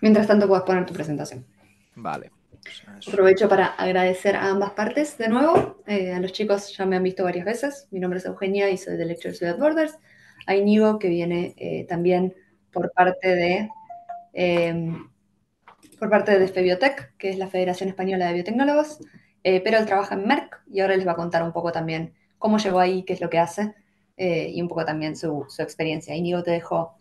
Mientras tanto, puedes poner tu presentación. Vale. Aprovecho para agradecer a ambas partes de nuevo. Eh, a los chicos ya me han visto varias veces. Mi nombre es Eugenia y soy de Lecture Ciudad Borders. A Inigo, que viene eh, también por parte de eh, por parte de FEBiotech, que es la Federación Española de Biotecnólogos. Eh, pero él trabaja en Merck y ahora les va a contar un poco también cómo llegó ahí, qué es lo que hace y un poco también su, su experiencia. Inigo, te dejo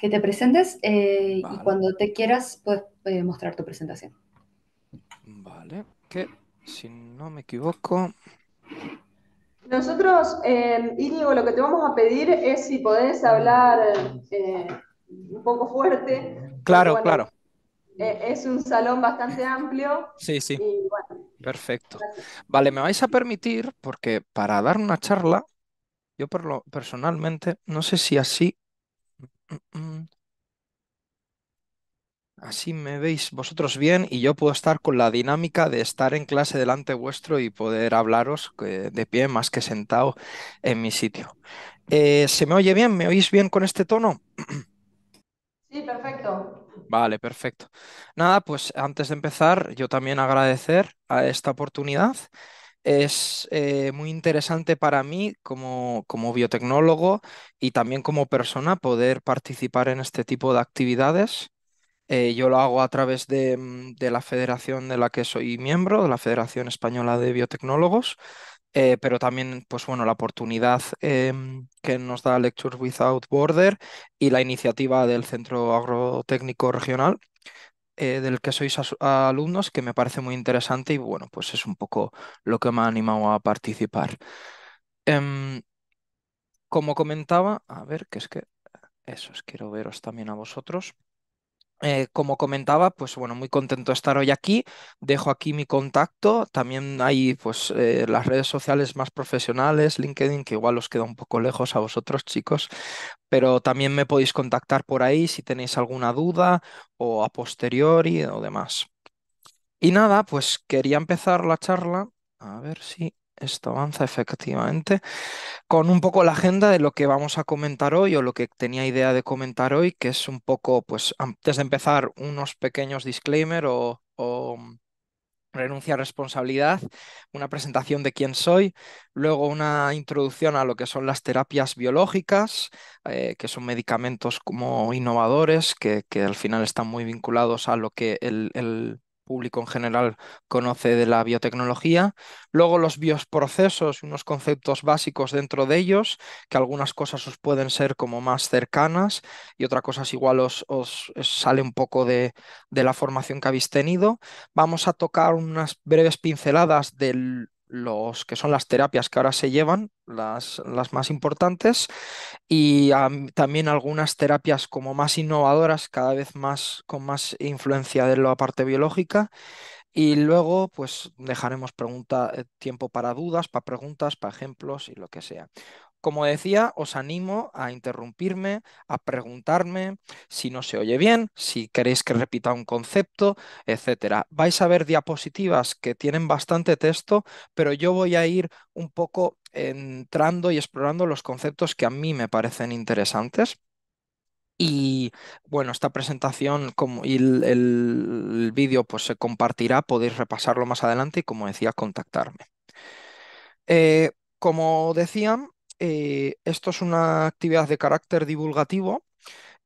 que te presentes eh, y cuando te quieras puedes eh, mostrar tu presentación. Vale, que si no me equivoco... Nosotros, eh, lo que te vamos a pedir es si podés hablar eh, un poco fuerte. Claro, claro. es un salón bastante amplio. Sí, sí. Perfecto. Vale, me vais a permitir, porque para dar una charla, yo por lo, personalmente, no sé si así Mm, mm. Así me veis vosotros bien y yo puedo estar con la dinámica de estar en clase delante vuestro y poder hablaros eh, de pie más que sentado en mi sitio. Eh, ¿Se me oye bien? ¿Me oís bien con este tono? Sí, perfecto. Vale, perfecto. Nada, pues antes de empezar, yo también agradecer a esta oportunidad es eh, muy interesante para mí como, biotecnólogo y también como persona poder participar en este tipo de actividades. Eh, yo lo hago a través mm, de, la federación de la que soy miembro, de la Federación Española de Biotecnólogos, eh, pero también, pues bueno, la oportunidad que nos da Lectures Without Border y la iniciativa del Centro Agrotécnico Regional eh, del que sois alumnos, que me parece muy interesante y bueno, pues es un poco lo que me ha animado a participar. Em, como comentaba, a ver, que es que eso, quiero veros también a vosotros. Eh, como comentaba, pues bueno, muy contento de estar hoy aquí. Dejo aquí mi contacto. También hay pues eh, las redes sociales más profesionales, LinkedIn, que igual os queda un poco lejos a vosotros, chicos, pero también me podéis contactar por ahí si tenéis alguna duda o a posteriori o demás. Y nada, pues quería empezar la charla. A ver si esto avanza efectivamente, con un poco la agenda de lo que vamos a comentar hoy o lo que tenía idea de comentar hoy, que es un poco, pues antes de empezar, unos pequeños disclaimer o, mm, renuncia a responsabilidad, una presentación de quién soy, luego una introducción a lo que son las terapias biológicas, eh, que son medicamentos como innovadores, que, al final están muy vinculados a lo que el público en general conoce de la biotecnología. Luego los bioprocesos, unos conceptos básicos dentro de ellos, que algunas cosas os pueden ser como más cercanas y otras cosas igual os, sale un poco de, de la formación que habéis tenido. Vamos a tocar unas breves pinceladas del los que son las terapias que ahora se llevan, las, más importantes, y también algunas terapias como más innovadoras, cada vez más con más influencia de la parte biológica. Y luego, pues dejaremos eh, tiempo para dudas, para preguntas, para ejemplos y lo que sea. Como decía, os animo a interrumpirme, a preguntarme si no se oye bien, si queréis que repita un concepto, etc. Vais a ver diapositivas que tienen bastante texto, pero yo voy a ir un poco entrando y explorando los conceptos que a mí me parecen interesantes. Y bueno, esta presentación como, y el, vídeo pues se compartirá, podéis repasarlo más adelante y como decía, contactarme. Eh, como decían, eh, esto es una actividad de carácter divulgativo.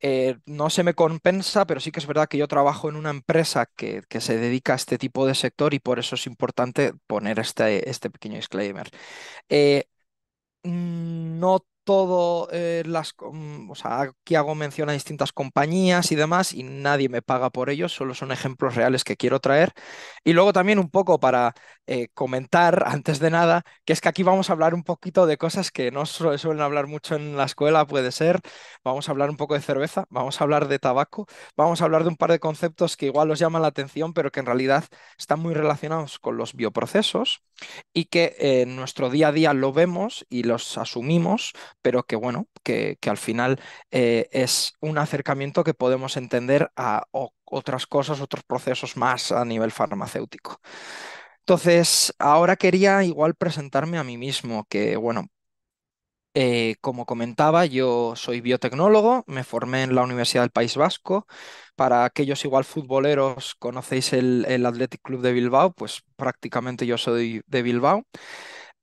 Eh, no se me compensa, pero sí que es verdad que yo trabajo en una empresa que, se dedica a este tipo de sector y por eso es importante poner este, este pequeño disclaimer. Eh, mm, no todo eh, las, mm, o aquí hago mención a distintas compañías y demás y nadie me paga por ello, solo son ejemplos reales que quiero traer. Y luego también un poco para eh, comentar antes de nada, que es que aquí vamos a hablar un poquito de cosas que no suelen hablar mucho en la escuela, puede ser, vamos a hablar un poco de cerveza, vamos a hablar de tabaco, vamos a hablar de un par de conceptos que igual os llaman la atención, pero que en realidad están muy relacionados con los bioprocesos y que eh, en nuestro día a día lo vemos y los asumimos pero que bueno, que, al final eh, es un acercamiento que podemos entender a otras cosas, otros procesos más a nivel farmacéutico. Entonces, ahora quería igual presentarme a mí mismo, que bueno, eh, como comentaba, yo soy biotecnólogo, me formé en la Universidad del País Vasco. Para aquellos igual futboleros, conocéis el, el Athletic Club de Bilbao, pues prácticamente yo soy de Bilbao.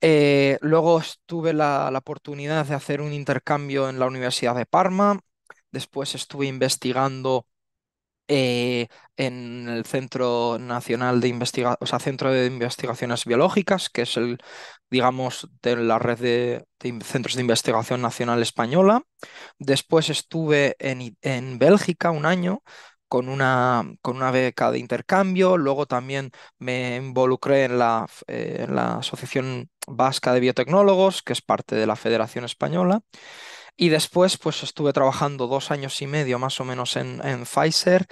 Eh, luego tuve la, la oportunidad de hacer un intercambio en la Universidad de Parma. Después estuve investigando eh, en el Centro Nacional de o sea, Centro de Investigaciones Biológicas, que es el, digamos, de la red de, de centros de investigación nacional española. Después estuve en, en, Bélgica un año con una, con una beca de intercambio, luego también me involucré en la, eh, la Asociación Vasca de Biotecnólogos, que es parte de la Federación Española. Y después, pues estuve trabajando dos años y medio más o menos en, Pfizer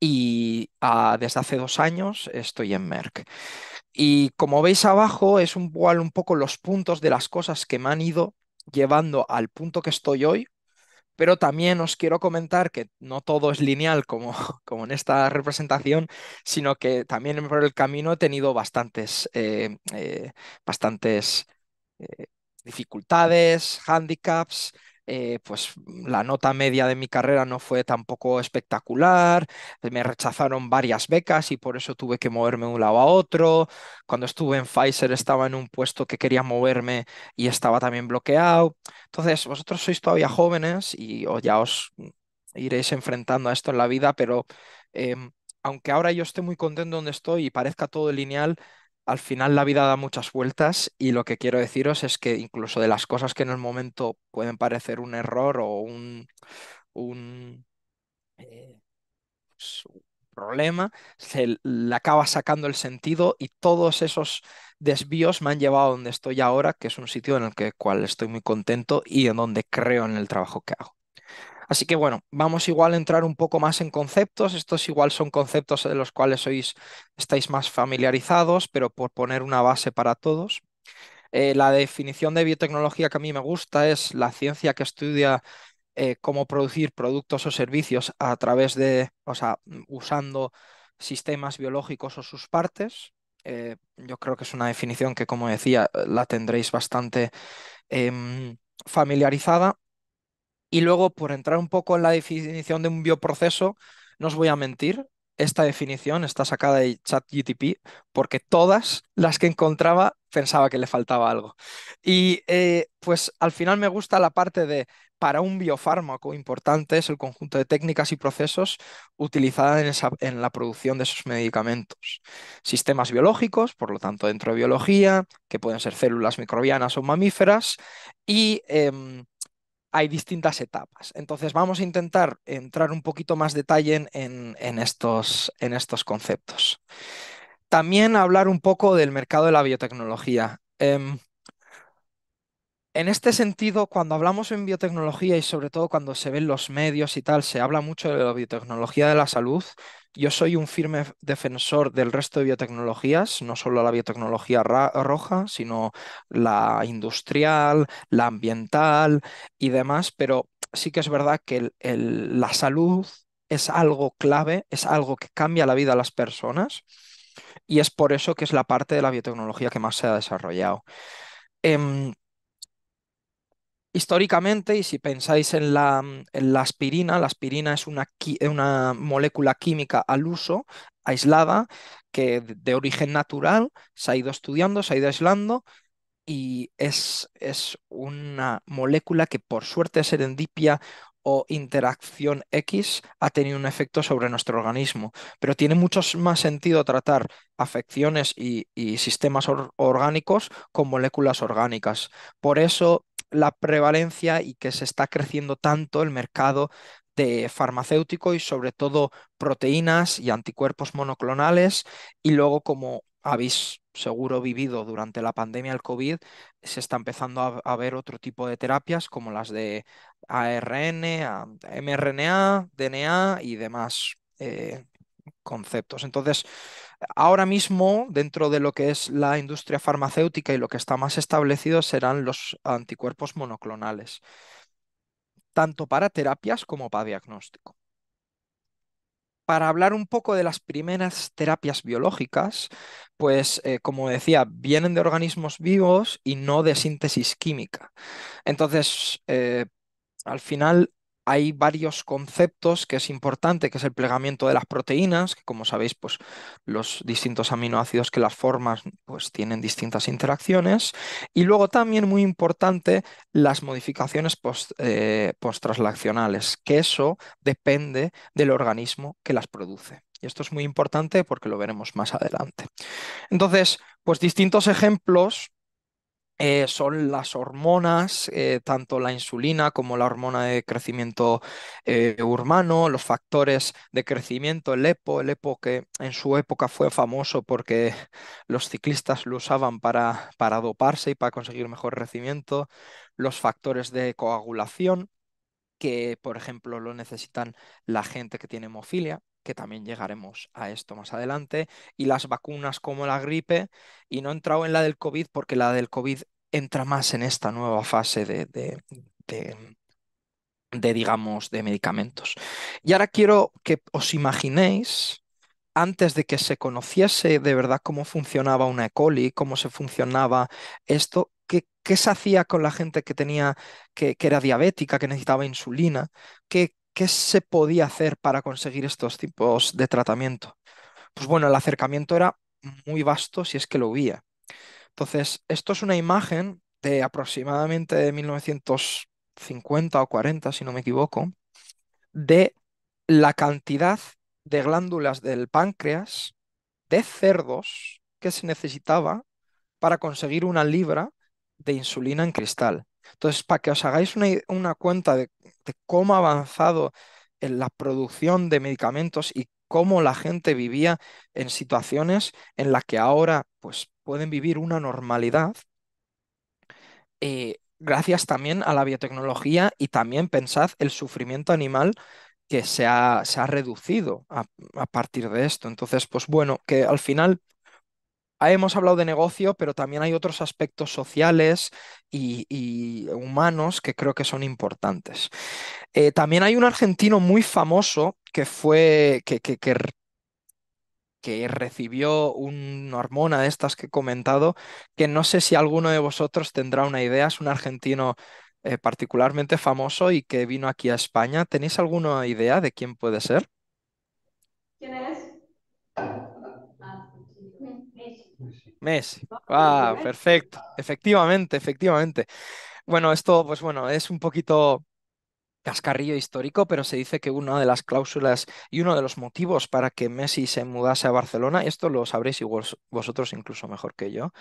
y ah, desde hace dos años estoy en Merck. Y como veis abajo, es un, un poco los puntos de las cosas que me han ido llevando al punto que estoy hoy, pero también os quiero comentar que no todo es lineal como, en esta representación, sino que también por el camino he tenido bastantes, eh, eh, bastantes eh, dificultades, handicaps, eh, pues la nota media de mi carrera no fue tampoco espectacular, me rechazaron varias becas y por eso tuve que moverme de un lado a otro. Cuando estuve en Pfizer estaba en un puesto que quería moverme y estaba también bloqueado. Entonces, vosotros sois todavía jóvenes y ya os iréis enfrentando a esto en la vida, pero em, aunque ahora yo esté muy contento donde estoy y parezca todo lineal, al final la vida da muchas vueltas y lo que quiero deciros es que incluso de las cosas que en el momento pueden parecer un error o un, un eh, pues, problema, se le acaba sacando el sentido y todos esos desvíos me han llevado a donde estoy ahora, que es un sitio en el que, cual estoy muy contento y en donde creo en el trabajo que hago. Así que bueno, vamos igual a entrar un poco más en conceptos. Estos igual son conceptos de los cuales sois, estáis más familiarizados, pero por poner una base para todos. Eh, la definición de biotecnología que a mí me gusta es la ciencia que estudia eh, cómo producir productos o servicios a través de, o sea, usando sistemas biológicos o sus partes. Eh, yo creo que es una definición que, como decía, la tendréis bastante em, familiarizada. Y luego, por entrar un poco en la definición de un bioproceso, no os voy a mentir, esta definición está sacada de ChatGTP porque todas las que encontraba pensaba que le faltaba algo. Y eh, pues al final me gusta la parte de, para un biofármaco importante es el conjunto de técnicas y procesos utilizadas en, en la producción de esos medicamentos. Sistemas biológicos, por lo tanto dentro de biología, que pueden ser células microbianas o mamíferas, y... Em, hay distintas etapas. Entonces vamos a intentar entrar un poquito más detalle en, en, estos, en estos conceptos. También hablar un poco del mercado de la biotecnología. Em, en este sentido, cuando hablamos en biotecnología y sobre todo cuando se ven los medios y tal, se habla mucho de la biotecnología de la salud. Yo soy un firme defensor del resto de biotecnologías, no solo la biotecnología roja, sino la industrial, la ambiental y demás, pero sí que es verdad que la salud es algo clave, es algo que cambia la vida de las personas y es por eso que es la parte de la biotecnología que más se ha desarrollado. Em, Históricamente, y si pensáis en la, aspirina, la aspirina es una, molécula química al uso, aislada, que de origen natural se ha ido estudiando, se ha ido aislando, y es, es, una molécula que por suerte serendipia o interacción X ha tenido un efecto sobre nuestro organismo, pero tiene mucho más sentido tratar afecciones y, sistemas orgánicos con moléculas orgánicas. Por eso la prevalencia y que se está creciendo tanto el mercado de farmacéutico y sobre todo proteínas y anticuerpos monoclonales y luego como habéis seguro vivido durante la pandemia del COVID, se está empezando a, ver otro tipo de terapias como las de ARN, mRNA, DNA y demás. Eh, conceptos. Entonces, ahora mismo, dentro de lo que es la industria farmacéutica y lo que está más establecido serán los anticuerpos monoclonales, tanto para terapias como para diagnóstico. Para hablar un poco de las primeras terapias biológicas, pues eh, como decía, vienen de organismos vivos y no de síntesis química. Entonces, eh, al final hay varios conceptos que es importante, que es el plegamiento de las proteínas, que como sabéis, pues los distintos aminoácidos que las forman pues tienen distintas interacciones. Y luego también muy importante las modificaciones post, eh, que eso depende del organismo que las produce. Y esto es muy importante porque lo veremos más adelante. Entonces, pues distintos ejemplos eh, son las hormonas, eh, tanto la insulina como la hormona de crecimiento eh, urbano, los factores de crecimiento, el EPO, el EPO que en su época fue famoso porque los ciclistas lo usaban para, para doparse y para conseguir mejor crecimiento, los factores de coagulación, que por ejemplo lo necesitan la gente que tiene hemofilia, que también llegaremos a esto más adelante, y las vacunas como la gripe, y no he entrado en la del COVID porque la del COVID entra más en esta nueva fase de, de, digamos, de medicamentos. Y ahora quiero que os imaginéis, antes de que se conociese de verdad cómo funcionaba una E. coli, cómo se funcionaba esto, qué, qué se hacía con la gente que tenía, que, que, era diabética, que necesitaba insulina, qué, ¿qué se podía hacer para conseguir estos tipos de tratamiento? Pues bueno, el acercamiento era muy vasto si es que lo había. Entonces, esto es una imagen de aproximadamente 1950 o 40, si no me equivoco, de la cantidad de glándulas del páncreas de cerdos que se necesitaba para conseguir una libra de insulina en cristal. Entonces, para que os hagáis una cuenta de cómo ha avanzado en la producción de medicamentos y cómo la gente vivía en situaciones en las que ahora pues, pueden vivir una normalidad, eh, gracias también a la biotecnología y también pensad el sufrimiento animal que se ha, reducido a, partir de esto. Entonces, pues bueno, que al final Ah, hemos hablado de negocio, pero también hay otros aspectos sociales y, humanos que creo que son importantes. Eh, también hay un argentino muy famoso que fue, que, que, recibió una hormona de estas que he comentado, que no sé si alguno de vosotros tendrá una idea, es un argentino eh, particularmente famoso y que vino aquí a España. ¿Tenéis alguna idea de quién puede ser? ¿Quién es? Messi. Ah, ah, perfecto. Efectivamente, efectivamente. Bueno, esto, pues bueno, es un poquito cascarrillo histórico, pero se dice que una de las cláusulas y uno de los motivos para que Messi se mudase a Barcelona, y esto lo sabréis vosotros incluso mejor que yo,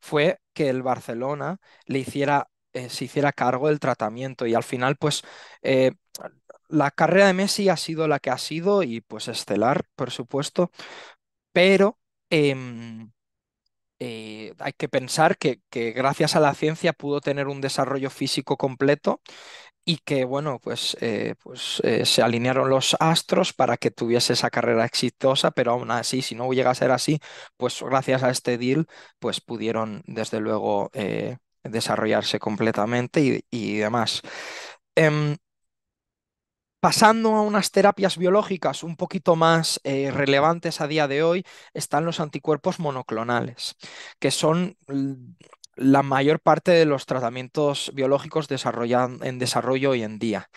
fue que el Barcelona le hiciera, eh, se hiciera cargo del tratamiento y al final, pues, eh, la carrera de Messi ha sido la que ha sido y pues estelar, por supuesto, pero... Em, eh, hay que pensar que, gracias a la ciencia pudo tener un desarrollo físico completo y que, bueno, pues, eh, pues eh, se alinearon los astros para que tuviese esa carrera exitosa, pero aún así, si no llega a ser así, pues gracias a este deal, pues pudieron, desde luego, desarrollarse completamente y, demás. Em, Pasando a unas terapias biológicas un poquito más eh, relevantes a día de hoy, están los anticuerpos monoclonales, que son la mayor parte de los tratamientos biológicos en desarrollo hoy en día.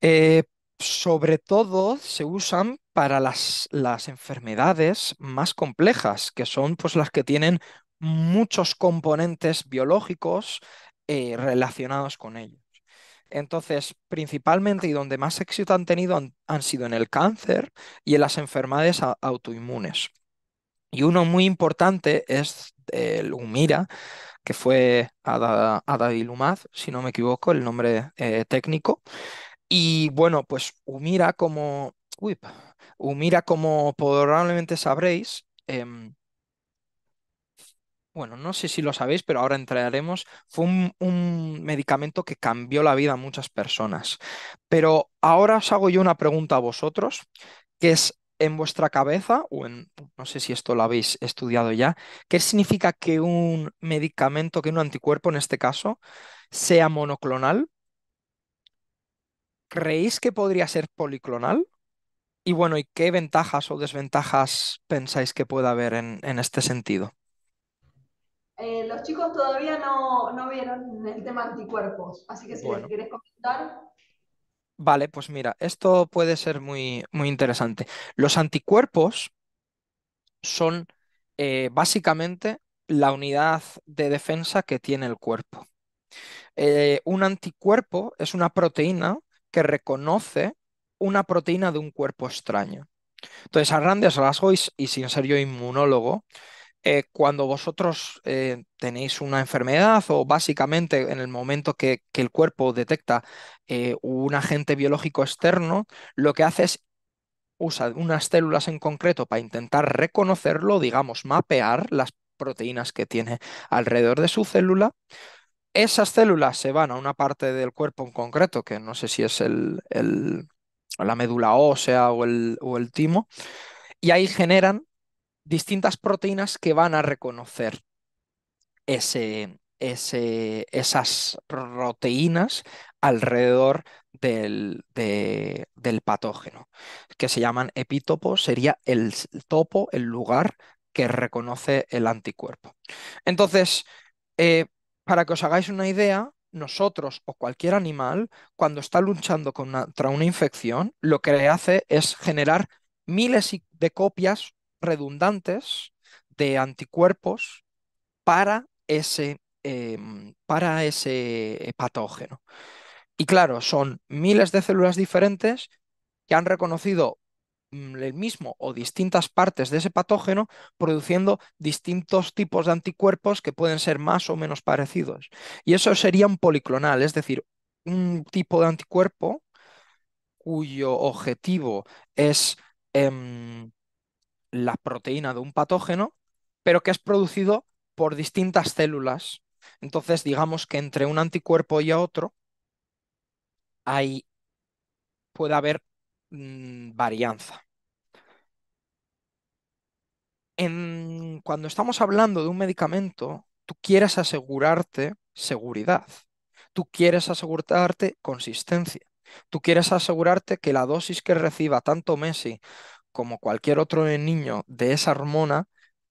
Eh, sobre todo se usan para las, las, enfermedades más complejas, que son pues, las que tienen muchos componentes biológicos eh, relacionados con ello. Entonces, principalmente y donde más éxito han tenido han, sido en el cáncer y en las enfermedades autoinmunes. Y uno muy importante es el Humira, que fue Adailumaz, si no me equivoco, el nombre eh, técnico. Y bueno, pues Humira como, uy, como probablemente sabréis, em, bueno, no sé si lo sabéis, pero ahora entraremos, fue un, medicamento que cambió la vida a muchas personas. Pero ahora os hago yo una pregunta a vosotros, que es en vuestra cabeza, o en, no sé si esto lo habéis estudiado ya, ¿qué significa que un medicamento, que un anticuerpo en este caso, sea monoclonal? ¿Creéis que podría ser policlonal? Y bueno, ¿y qué ventajas o desventajas pensáis que puede haber en este sentido? Eh, los chicos todavía no, vieron el tema anticuerpos, así que si quieres comentar. Vale, pues mira, esto puede ser muy, muy interesante. Los anticuerpos son eh, básicamente la unidad de defensa que tiene el cuerpo. Eh, un anticuerpo es una proteína que reconoce una proteína de un cuerpo extraño. Entonces, a grandes rasgos y, y sin ser yo inmunólogo, eh, cuando vosotros eh, tenéis una enfermedad o básicamente en el momento que, el cuerpo detecta eh, un agente biológico externo, lo que hace es usar unas células en concreto para intentar reconocerlo, digamos, mapear las proteínas que tiene alrededor de su célula. Esas células se van a una parte del cuerpo en concreto, que no sé si es la médula ósea o o el timo, y ahí generan distintas proteínas que van a reconocer esas proteínas alrededor del, patógeno, que se llaman epítopos, sería el topo, el lugar que reconoce el anticuerpo. Entonces, eh, para que os hagáis una idea, nosotros o cualquier animal, cuando está luchando contra una infección, lo que hace es generar miles de copias redundantes de anticuerpos para ese, em, para ese patógeno. Y claro, son miles de células diferentes que han reconocido mm, el mismo o distintas partes de ese patógeno produciendo distintos tipos de anticuerpos que pueden ser más o menos parecidos. Y eso sería un policlonal, es decir, un tipo de anticuerpo cuyo objetivo es em, la proteína de un patógeno, pero que es producido por distintas células. Entonces, digamos que entre un anticuerpo y otro hay, puede haber mm, varianza. cuando estamos hablando de un medicamento, tú quieres asegurarte seguridad, tú quieres asegurarte consistencia, tú quieres asegurarte que la dosis que reciba tanto Messi como cualquier otro niño de esa hormona,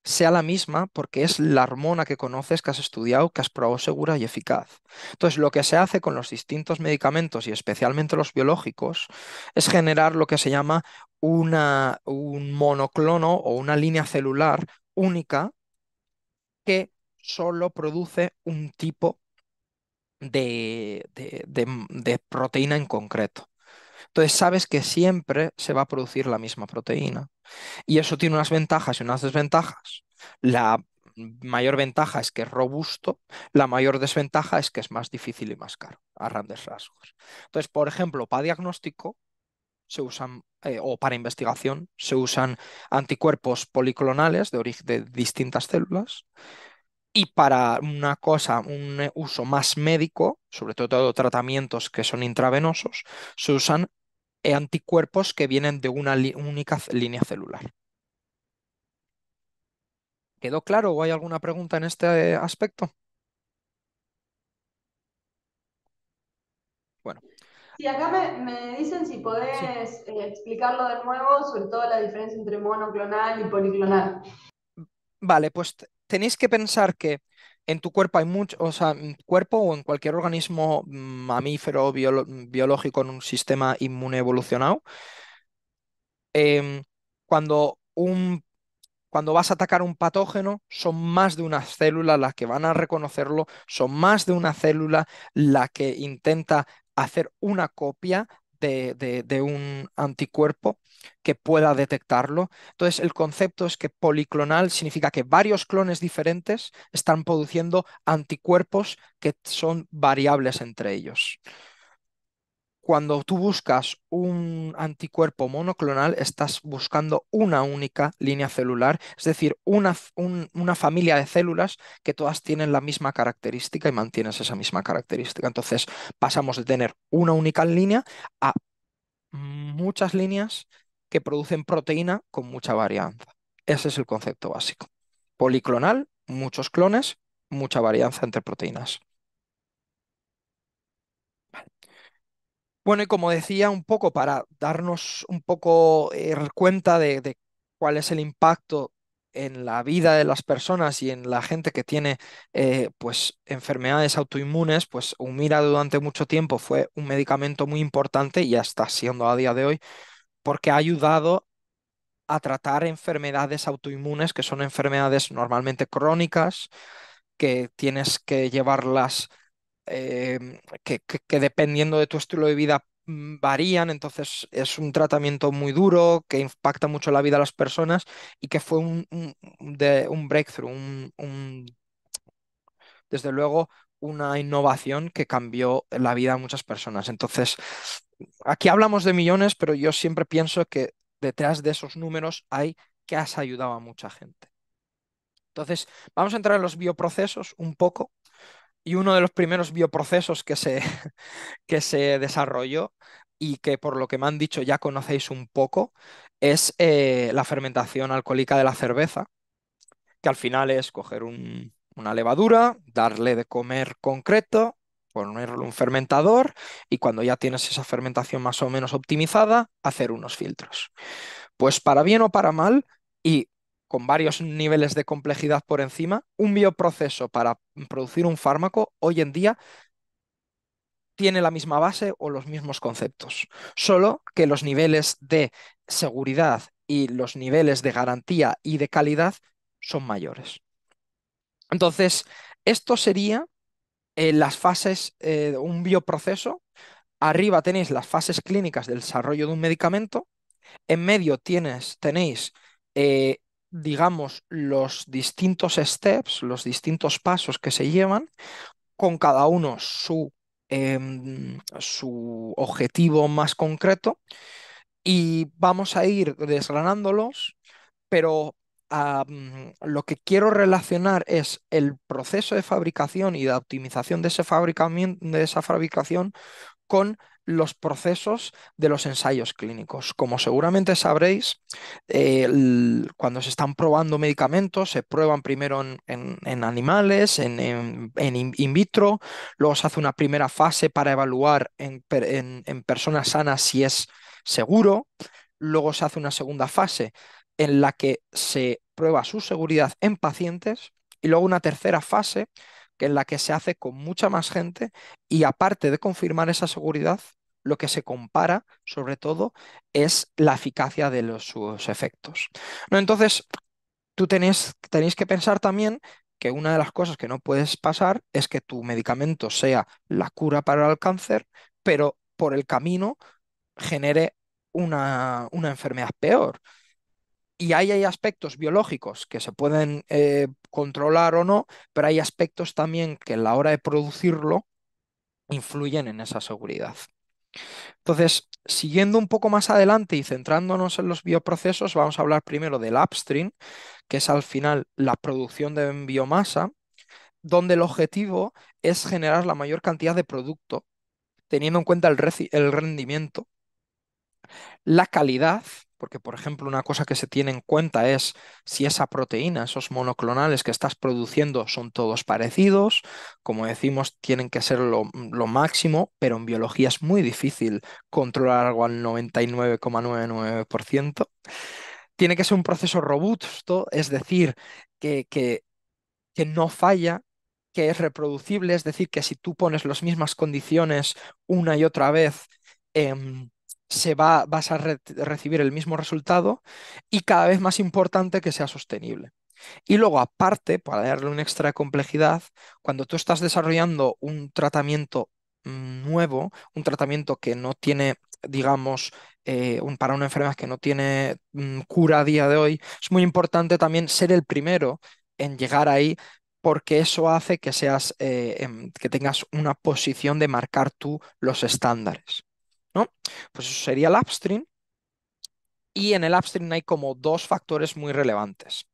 sea la misma porque es la hormona que conoces, que has estudiado, que has probado segura y eficaz. Entonces, lo que se hace con los distintos medicamentos y especialmente los biológicos es generar lo que se llama una, un monoclono o una línea celular única que solo produce un tipo de proteína en concreto. Entonces sabes que siempre se va a producir la misma proteína. Y eso tiene unas ventajas y unas desventajas. La mayor ventaja es que es robusto, la mayor desventaja es que es más difícil y más caro, a grandes rasgos. Entonces, por ejemplo, para diagnóstico se usan, eh, o para investigación, se usan anticuerpos policlonales de, de distintas células y para una cosa, un uso más médico, sobre todo tratamientos que son intravenosos, se usan anticuerpos que vienen de una única línea celular. ¿Quedó claro o hay alguna pregunta en este aspecto? Bueno. Sí, acá me, dicen si podés eh, explicarlo de nuevo, sobre todo la diferencia entre monoclonal y policlonal. Vale, pues tenéis que pensar que en tu cuerpo hay mucho, o sea, en cuerpo o en cualquier organismo mm, mamífero biológico en un sistema inmune evolucionado, em, cuando, un, cuando vas a atacar un patógeno, son más de una célula las que van a reconocerlo, son más de una célula la que intenta hacer una copia de, un anticuerpo que pueda detectarlo. Entonces, el concepto es que policlonal significa que varios clones diferentes están produciendo anticuerpos que son variables entre ellos cuando tú buscas un anticuerpo monoclonal, estás buscando una única línea celular, es decir, una, familia de células que todas tienen la misma característica y mantienes esa misma característica. Entonces, pasamos de tener una única línea a muchas líneas que producen proteína con mucha varianza. Ese es el concepto básico. Policlonal, muchos clones, mucha varianza entre proteínas. Bueno, y como decía, un poco para darnos un poco eh, cuenta de, cuál es el impacto en la vida de las personas y en la gente que tiene eh, pues enfermedades autoinmunes, pues Humira durante mucho tiempo fue un medicamento muy importante y ya está siendo a día de hoy porque ha ayudado a tratar enfermedades autoinmunes que son enfermedades normalmente crónicas que tienes que llevarlas Em, que, dependiendo de tu estilo de vida mm, varían, entonces es un tratamiento muy duro que impacta mucho la vida de las personas y que fue un, de, un breakthrough, un, desde luego una innovación que cambió la vida de muchas personas. Entonces, aquí hablamos de millones, pero yo siempre pienso que detrás de esos números hay que has ayudado a mucha gente. Entonces, vamos a entrar en los bioprocesos un poco y uno de los primeros bioprocesos que se, que se desarrolló y que por lo que me han dicho ya conocéis un poco, es eh, la fermentación alcohólica de la cerveza, que al final es coger una levadura, darle de comer concreto, ponerle un fermentador y cuando ya tienes esa fermentación más o menos optimizada, hacer unos filtros. Pues para bien o para mal, y con varios niveles de complejidad por encima, un bioproceso para producir un fármaco hoy en día tiene la misma base o los mismos conceptos, solo que los niveles de seguridad y los niveles de garantía y de calidad son mayores. Entonces, esto sería eh, las fases, eh, de un bioproceso. Arriba tenéis las fases clínicas del desarrollo de un medicamento. En medio tienes, tenéis eh, digamos, los distintos steps, los distintos pasos que se llevan, con cada uno su, em, su objetivo más concreto, y vamos a ir desgranándolos, pero lo que quiero relacionar es el proceso de fabricación y de optimización de, ese de esa fabricación con los procesos de los ensayos clínicos. Como seguramente sabréis, eh, cuando se están probando medicamentos, se prueban primero en, animales, en, in vitro, luego se hace una primera fase para evaluar en, en personas sanas si es seguro, luego se hace una segunda fase en la que se prueba su seguridad en pacientes y luego una tercera fase en la que se hace con mucha más gente y aparte de confirmar esa seguridad, lo que se compara, sobre todo, es la eficacia de los, sus efectos. ¿No? Entonces, tú tenés, tenéis que pensar también que una de las cosas que no puedes pasar es que tu medicamento sea la cura para el cáncer, pero por el camino genere una, enfermedad peor. Y ahí hay aspectos biológicos que se pueden eh, controlar o no, pero hay aspectos también que a la hora de producirlo influyen en esa seguridad. Entonces, siguiendo un poco más adelante y centrándonos en los bioprocesos, vamos a hablar primero del upstream, que es al final la producción de biomasa, donde el objetivo es generar la mayor cantidad de producto, teniendo en cuenta el, el rendimiento, la calidad porque, por ejemplo, una cosa que se tiene en cuenta es si esa proteína, esos monoclonales que estás produciendo son todos parecidos, como decimos, tienen que ser lo, máximo, pero en biología es muy difícil controlar algo al 99,99%. Tiene que ser un proceso robusto, es decir, que, que, no falla, que es reproducible, es decir, que si tú pones las mismas condiciones una y otra vez, eh, se va, vas a recibir el mismo resultado y cada vez más importante que sea sostenible. Y luego, aparte, para darle una extra de complejidad, cuando tú estás desarrollando un tratamiento mm, nuevo, un tratamiento que no tiene, digamos, eh, para una enfermedad que no tiene mm, cura a día de hoy, es muy importante también ser el primero en llegar ahí porque eso hace que seas, eh, em, que tengas una posición de marcar tú los estándares. ¿no? Pues eso sería el upstream. Y en el upstream hay como dos factores muy relevantes,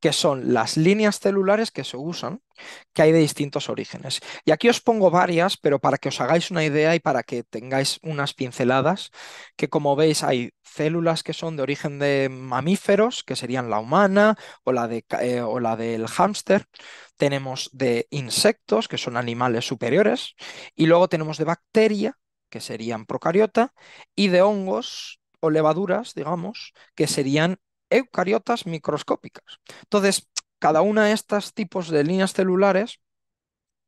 que son las líneas celulares que se usan, que hay de distintos orígenes. Y aquí os pongo varias, pero para que os hagáis una idea y para que tengáis unas pinceladas, que como veis hay células que son de origen de mamíferos, que serían la humana o la, eh, o la del hámster, tenemos de insectos, que son animales superiores, y luego tenemos de bacteria, que serían procariota, y de hongos o levaduras, digamos, que serían eucariotas microscópicas. Entonces, cada una de estos tipos de líneas celulares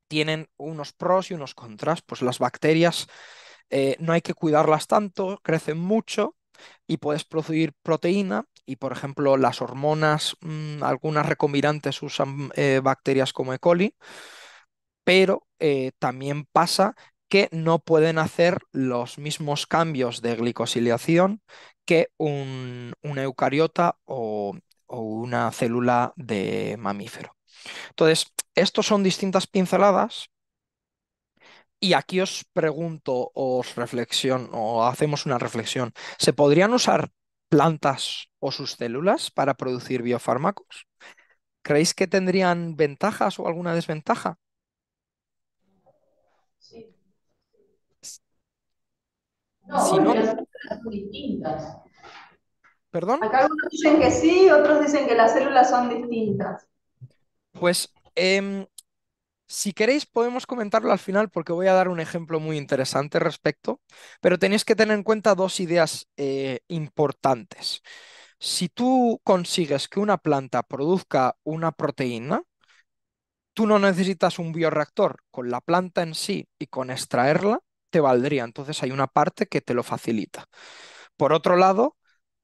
tienen unos pros y unos contras. Pues las bacterias eh, no hay que cuidarlas tanto, crecen mucho y puedes producir proteína. Y por ejemplo, las hormonas, mm, algunas recombinantes usan eh, bacterias como E. coli, pero eh, también pasa que no pueden hacer los mismos cambios de glicosilación que un, eucariota o, una célula de mamífero. Entonces, estos son distintas pinceladas y aquí os pregunto, os reflexiono, o hacemos una reflexión. ¿Se podrían usar plantas o sus células para producir biofármacos? ¿Creéis que tendrían ventajas o alguna desventaja? No, si las células son distintas. ¿Perdón? Acá algunos dicen que sí, otros dicen que las células son distintas. Pues em, si queréis podemos comentarlo al final porque voy a dar un ejemplo muy interesante respecto, pero tenéis que tener en cuenta dos ideas eh, importantes. Si tú consigues que una planta produzca una proteína, tú no necesitas un bioreactor con la planta en sí y con extraerla, te valdría. Entonces hay una parte que te lo facilita. Por otro lado,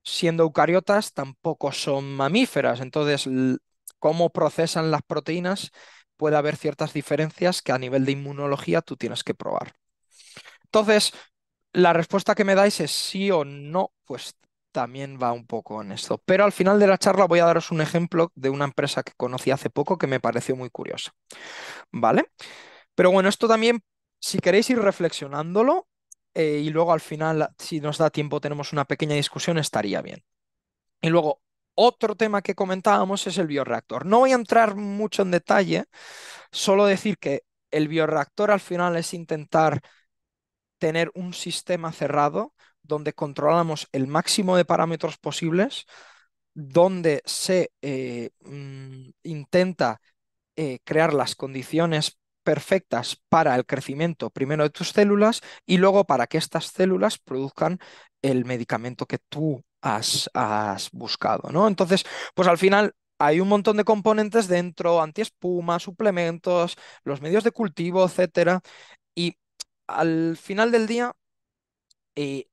siendo eucariotas, tampoco son mamíferas. Entonces, cómo procesan las proteínas, puede haber ciertas diferencias que a nivel de inmunología tú tienes que probar. Entonces, la respuesta que me dais es sí o no, pues también va un poco en esto. Pero al final de la charla voy a daros un ejemplo de una empresa que conocí hace poco que me pareció muy curiosa. ¿Vale? Pero bueno, esto también si queréis ir reflexionándolo eh, y luego al final, si nos da tiempo, tenemos una pequeña discusión, estaría bien. Y luego, otro tema que comentábamos es el bioreactor. No voy a entrar mucho en detalle, solo decir que el bioreactor al final es intentar tener un sistema cerrado donde controlamos el máximo de parámetros posibles, donde se eh, mm, intenta eh, crear las condiciones perfectas para el crecimiento primero de tus células y luego para que estas células produzcan el medicamento que tú has, buscado, ¿no? Entonces, pues al final hay un montón de componentes dentro, antiespuma, suplementos, los medios de cultivo, etcétera, y al final del día eh,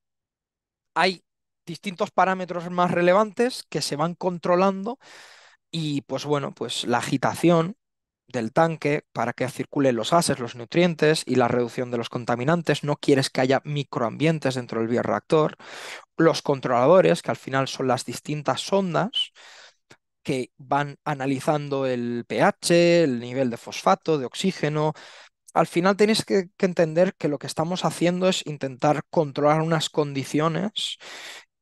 hay distintos parámetros más relevantes que se van controlando y pues bueno, pues la agitación, del tanque para que circulen los gases, los nutrientes y la reducción de los contaminantes. No quieres que haya microambientes dentro del bioreactor. Los controladores, que al final son las distintas ondas que van analizando el pH, el nivel de fosfato, de oxígeno. Al final tienes que, que entender que lo que estamos haciendo es intentar controlar unas condiciones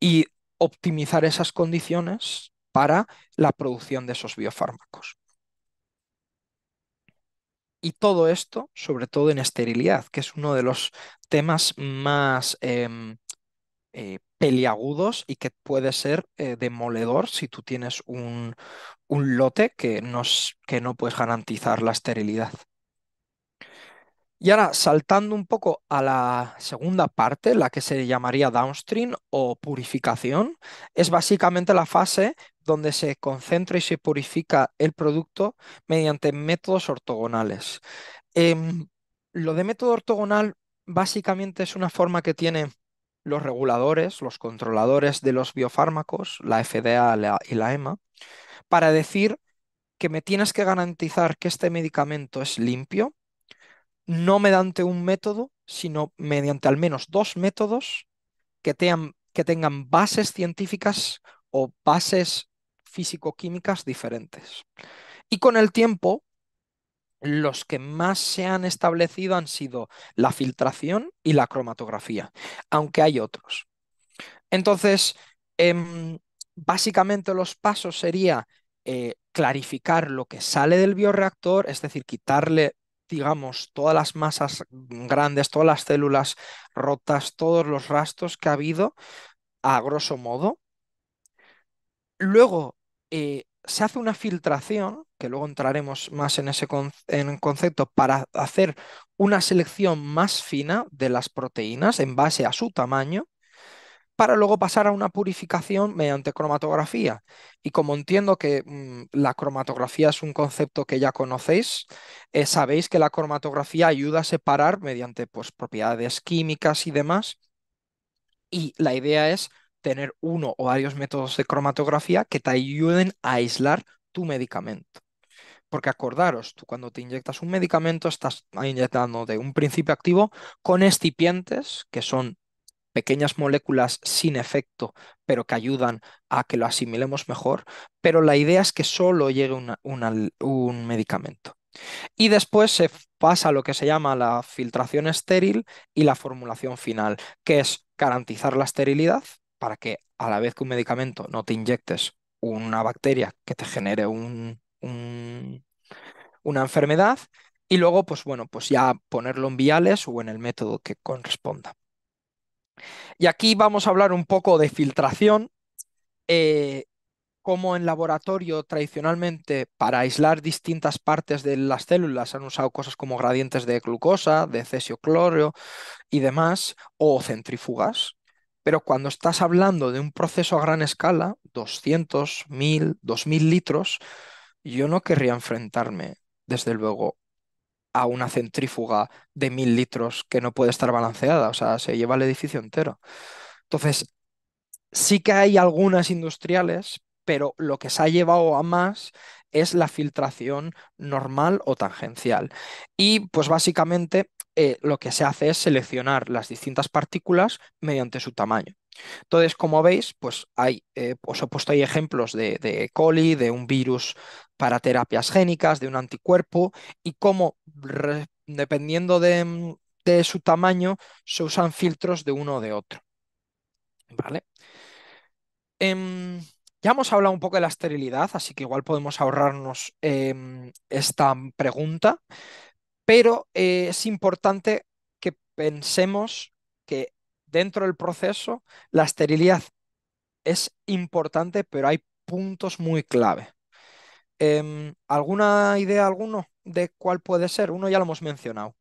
y optimizar esas condiciones para la producción de esos biofármacos. Y todo esto, sobre todo en esterilidad, que es uno de los temas más em, eh, peliagudos y que puede ser eh, demoledor si tú tienes un, lote que no, que no puedes garantizar la esterilidad. Y ahora, saltando un poco a la segunda parte, la que se llamaría downstream o purificación, es básicamente la fase donde se concentra y se purifica el producto mediante métodos ortogonales. Em, lo de método ortogonal básicamente es una forma que tienen los reguladores, los controladores de los biofármacos, la FDA y la EMA, para decir que me tienes que garantizar que este medicamento es limpio, no mediante un método, sino mediante al menos dos métodos que, que tengan bases científicas o bases físico-químicas diferentes. Y con el tiempo, los que más se han establecido han sido la filtración y la cromatografía, aunque hay otros. Entonces, em, básicamente los pasos sería eh, clarificar lo que sale del bioreactor, es decir, quitarle digamos, todas las masas grandes, todas las células rotas, todos los rastros que ha habido, a grosso modo. Luego, eh, se hace una filtración, que luego entraremos más en ese concepto, para hacer una selección más fina de las proteínas en base a su tamaño, para luego pasar a una purificación mediante cromatografía. Y como entiendo que mm, la cromatografía es un concepto que ya conocéis, eh, sabéis que la cromatografía ayuda a separar mediante pues, propiedades químicas y demás. Y la idea es tener uno o varios métodos de cromatografía que te ayuden a aislar tu medicamento. Porque acordaros, tú cuando te inyectas un medicamento estás inyectando de un principio activo con excipientes, que son pequeñas moléculas sin efecto, pero que ayudan a que lo asimilemos mejor, pero la idea es que solo llegue un medicamento. Y después se pasa lo que se llama la filtración estéril y la formulación final, que es garantizar la esterilidad, para que a la vez que un medicamento no te inyectes una bacteria que te genere una enfermedad y luego, pues bueno, pues ya ponerlo en viales o en el método que corresponda. Y aquí vamos a hablar un poco de filtración, eh, como en laboratorio tradicionalmente para aislar distintas partes de las células han usado cosas como gradientes de glucosa, de cesio cloro y demás, o centrífugas, pero cuando estás hablando de un proceso a gran escala, 200, 1000, 2000 litros, yo no querría enfrentarme, desde luego, a una centrífuga de 1000 litros que no puede estar balanceada, o sea, se lleva el edificio entero. Entonces, sí que hay algunas industriales, pero lo que se ha llevado a más es la filtración normal o tangencial. Y pues básicamente eh, lo que se hace es seleccionar las distintas partículas mediante su tamaño. Entonces, como veis, pues hay, eh, os he puesto ahí ejemplos de, E. coli, de un virus para terapias génicas, de un anticuerpo, y cómo, dependiendo mm, de, su tamaño, se usan filtros de uno o de otro. ¿Vale? Em, ya hemos hablado un poco de la esterilidad, así que igual podemos ahorrarnos em, esta pregunta. Pero eh, es importante que pensemos que dentro del proceso la esterilidad es importante, pero hay puntos muy clave. Em, ¿Alguna idea, alguno, de cuál puede ser? Uno ya lo hemos mencionado.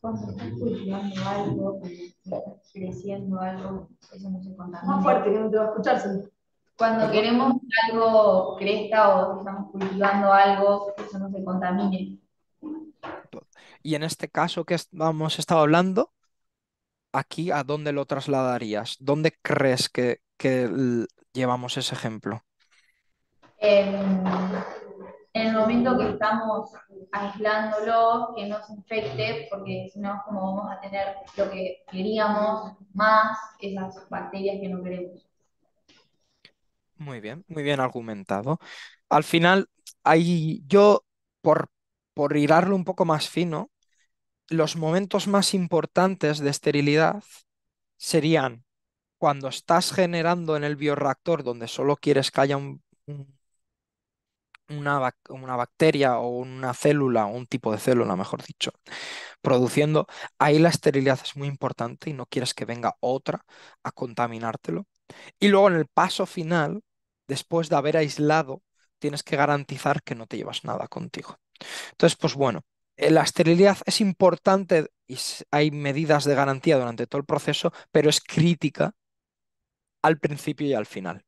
cuando estás cultivando algo, creciendo algo, eso no se contamina. Más fuerte que no te va a escuchar. Cuando queremos que algo crezca o estamos cultivando algo, eso no se contamine. Y en este caso que hemos estado hablando, aquí a dónde lo trasladarías? ¿Dónde crees que, que llevamos ese ejemplo? Eh en el momento que estamos aislándolo, que no se infecte, porque si no, como vamos a tener lo que queríamos, más esas bacterias que no queremos. Muy bien, muy bien argumentado. Al final, yo, por, por hilarlo un poco más fino, los momentos más importantes de esterilidad serían cuando estás generando en el biorreactor, donde solo quieres que haya un una, bacteria o una célula, o un tipo de célula, mejor dicho, produciendo, ahí la esterilidad es muy importante y no quieres que venga otra a contaminártelo. Y luego en el paso final, después de haber aislado, tienes que garantizar que no te llevas nada contigo. Entonces, pues bueno, eh, la esterilidad es importante y hay medidas de garantía durante todo el proceso, pero es crítica al principio y al final.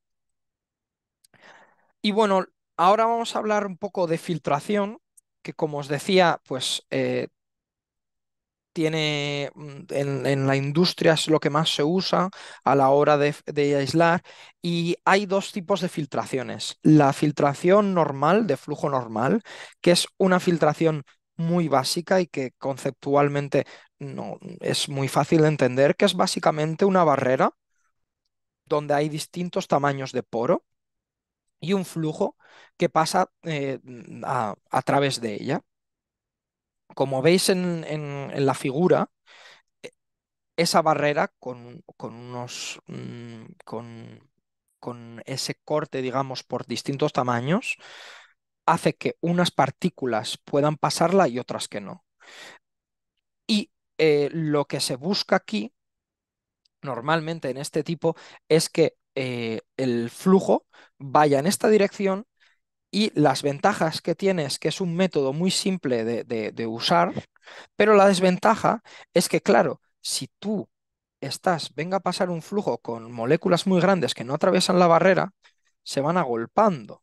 Y bueno, Ahora vamos a hablar un poco de filtración, que como os decía, pues eh, tiene mm, en, la industria es lo que más se usa a la hora de, aislar y hay dos tipos de filtraciones. La filtración normal, de flujo normal, que es una filtración muy básica y que conceptualmente no, es muy fácil de entender, que es básicamente una barrera donde hay distintos tamaños de poro y un flujo que pasa eh, a, través de ella. Como veis en, la figura, e, esa barrera con, unos mm, con, ese corte, digamos, por distintos tamaños, hace que unas partículas puedan pasarla y otras que no. Y eh, lo que se busca aquí, normalmente en este tipo, es que eh, el flujo vaya en esta dirección y las ventajas que tienes, que es un método muy simple de, usar, pero la desventaja es que, claro, si tú estás, venga a pasar un flujo con moléculas muy grandes que no atraviesan la barrera, se van agolpando.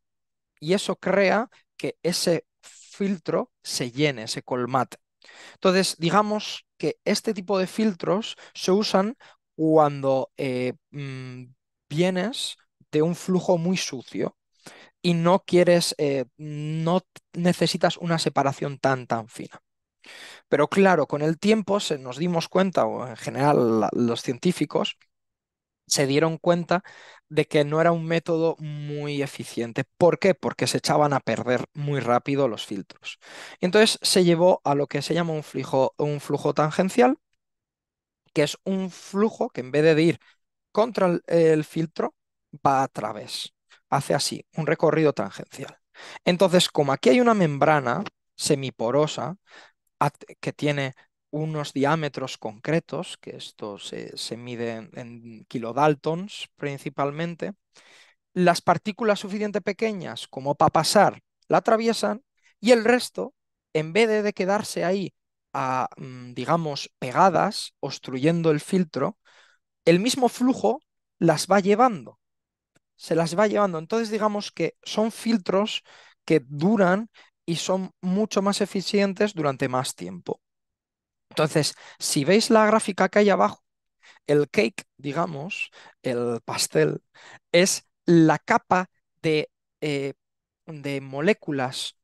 Y eso crea que ese filtro se llene, se colmate. Entonces, digamos que este tipo de filtros se usan cuando eh, mm, vienes de un flujo muy sucio y no quieres, eh, no necesitas una separación tan, tan fina. Pero claro, con el tiempo se nos dimos cuenta, o en general los científicos se dieron cuenta de que no era un método muy eficiente. ¿Por qué? Porque se echaban a perder muy rápido los filtros. entonces se llevó a lo que se llama un flujo, un flujo tangencial, que es un flujo que en vez de ir contra el, filtro, va a través. Hace así, un recorrido tangencial. Entonces, como aquí hay una membrana semiporosa que tiene unos diámetros concretos, que esto se, mide en, kilodaltons principalmente, las partículas suficientemente pequeñas como para pasar la atraviesan y el resto, en vez de, quedarse ahí, a, ah, mm, digamos, pegadas, obstruyendo el filtro, el mismo flujo las va llevando, se las va llevando. Entonces digamos que son filtros que duran y son mucho más eficientes durante más tiempo. Entonces, si veis la gráfica que hay abajo, el cake, digamos, el pastel, es la capa de, eh, de moléculas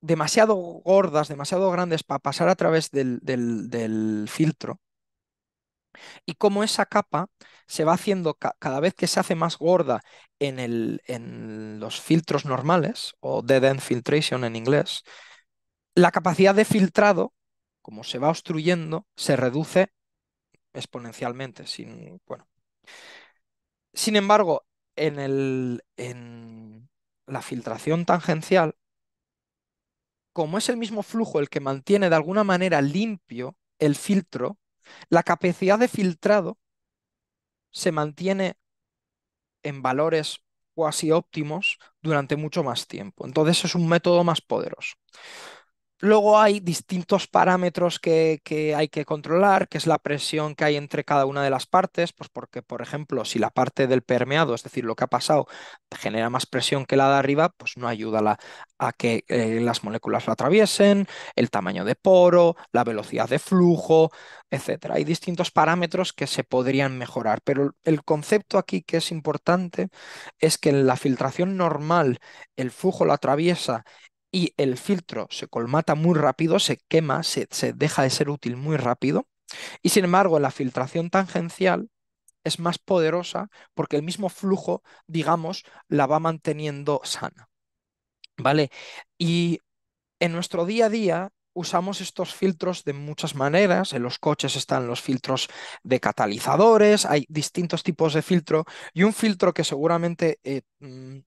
demasiado gordas, demasiado grandes para pasar a través del filtro y como esa capa se va haciendo cada vez que se hace más gorda en, el, en los filtros normales, o dead-end filtration en inglés, la capacidad de filtrado, como se va obstruyendo, se reduce exponencialmente. Sin, bueno. sin embargo, en, el, en la filtración tangencial, como es el mismo flujo el que mantiene de alguna manera limpio el filtro, la capacidad de filtrado se mantiene en valores cuasi óptimos durante mucho más tiempo. Entonces es un método más poderoso. Luego hay distintos parámetros que, hay que controlar, que es la presión que hay entre cada una de las partes, pues porque, por ejemplo, si la parte del permeado, es decir, lo que ha pasado, genera más presión que la de arriba, pues no ayuda a que eh, las moléculas lo atraviesen, el tamaño de poro, la velocidad de flujo, etc. Hay distintos parámetros que se podrían mejorar, pero el concepto aquí que es importante es que en la filtración normal el flujo lo atraviesa y el filtro se colmata muy rápido, se quema, se, deja de ser útil muy rápido. Y sin embargo, la filtración tangencial es más poderosa porque el mismo flujo, digamos, la va manteniendo sana. ¿Vale? Y en nuestro día a día usamos estos filtros de muchas maneras. En los coches están los filtros de catalizadores, hay distintos tipos de filtro y un filtro que seguramente eh, mm,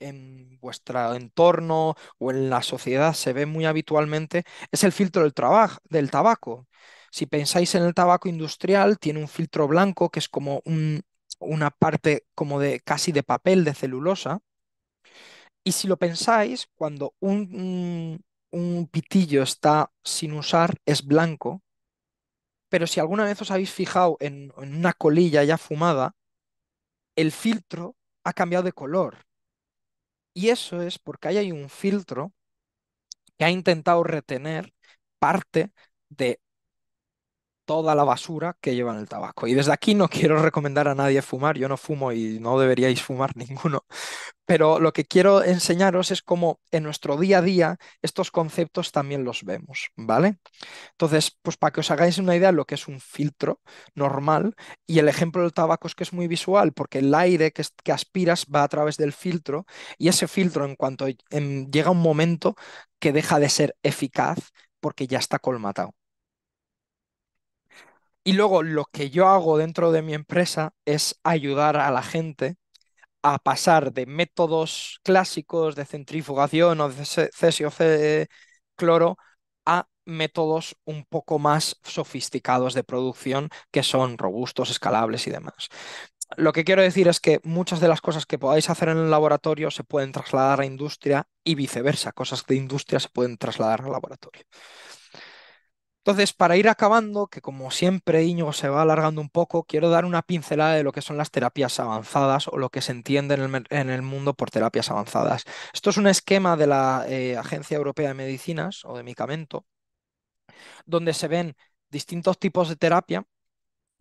en vuestro entorno o en la sociedad se ve muy habitualmente es el filtro del, del tabaco. Si pensáis en el tabaco industrial, tiene un filtro blanco que es como un, una parte como de casi de papel, de celulosa. Y si lo pensáis, cuando un, un, pitillo está sin usar, es blanco. Pero si alguna vez os habéis fijado en una colilla ya fumada, el filtro ha cambiado de color y eso es porque ahí hay un filtro que ha intentado retener parte de toda la basura que llevan el tabaco. Y desde aquí no quiero recomendar a nadie fumar, yo no fumo y no deberíais fumar ninguno, pero lo que quiero enseñaros es cómo en nuestro día a día estos conceptos también los vemos, ¿vale? Entonces, pues para que os hagáis una idea de lo que es un filtro normal, y el ejemplo del tabaco es que es muy visual, porque el aire que, aspiras va a través del filtro, y ese filtro en cuanto llega un momento que deja de ser eficaz porque ya está colmatado. Y luego lo que yo hago dentro de mi empresa es ayudar a la gente a pasar de métodos clásicos de centrifugación o de cesio cloro a métodos un poco más sofisticados de producción que son robustos, escalables y demás. Lo que quiero decir es que muchas de las cosas que podáis hacer en el laboratorio se pueden trasladar a industria y viceversa, cosas de industria se pueden trasladar al laboratorio. Entonces, para ir acabando, que como siempre iño, se va alargando un poco, quiero dar una pincelada de lo que son las terapias avanzadas o lo que se entiende en el, mundo por terapias avanzadas. Esto es un esquema de la eh, Agencia Europea de Medicinas o de Medicamento, donde se ven distintos tipos de terapia,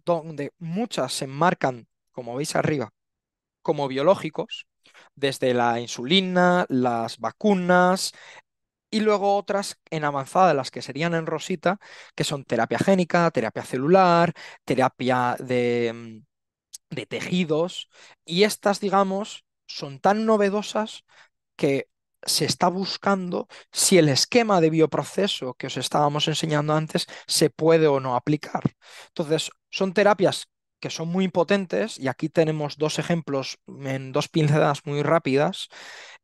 donde muchas se enmarcan, como veis arriba, como biológicos, desde la insulina, las vacunas, y luego otras en avanzada, las que serían en rosita, que son terapia génica, terapia celular, terapia mm, de, tejidos, y estas, digamos, son tan novedosas que se está buscando si el esquema de bioproceso que os estábamos enseñando antes se puede o no aplicar. Entonces, son terapias que son muy potentes, y aquí tenemos dos ejemplos en dos pinceladas muy rápidas,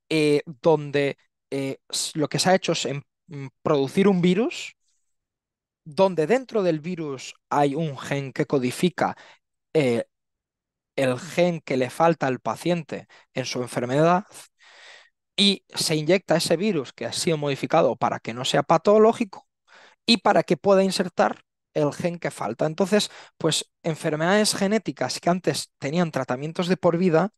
eh, donde eh, lo que se ha hecho es em, mm, producir un virus donde dentro del virus hay un gen que codifica eh, el gen que le falta al paciente en su enfermedad y se inyecta ese virus que ha sido modificado para que no sea patológico y para que pueda insertar el gen que falta. Entonces, pues enfermedades genéticas que antes tenían tratamientos de por vida,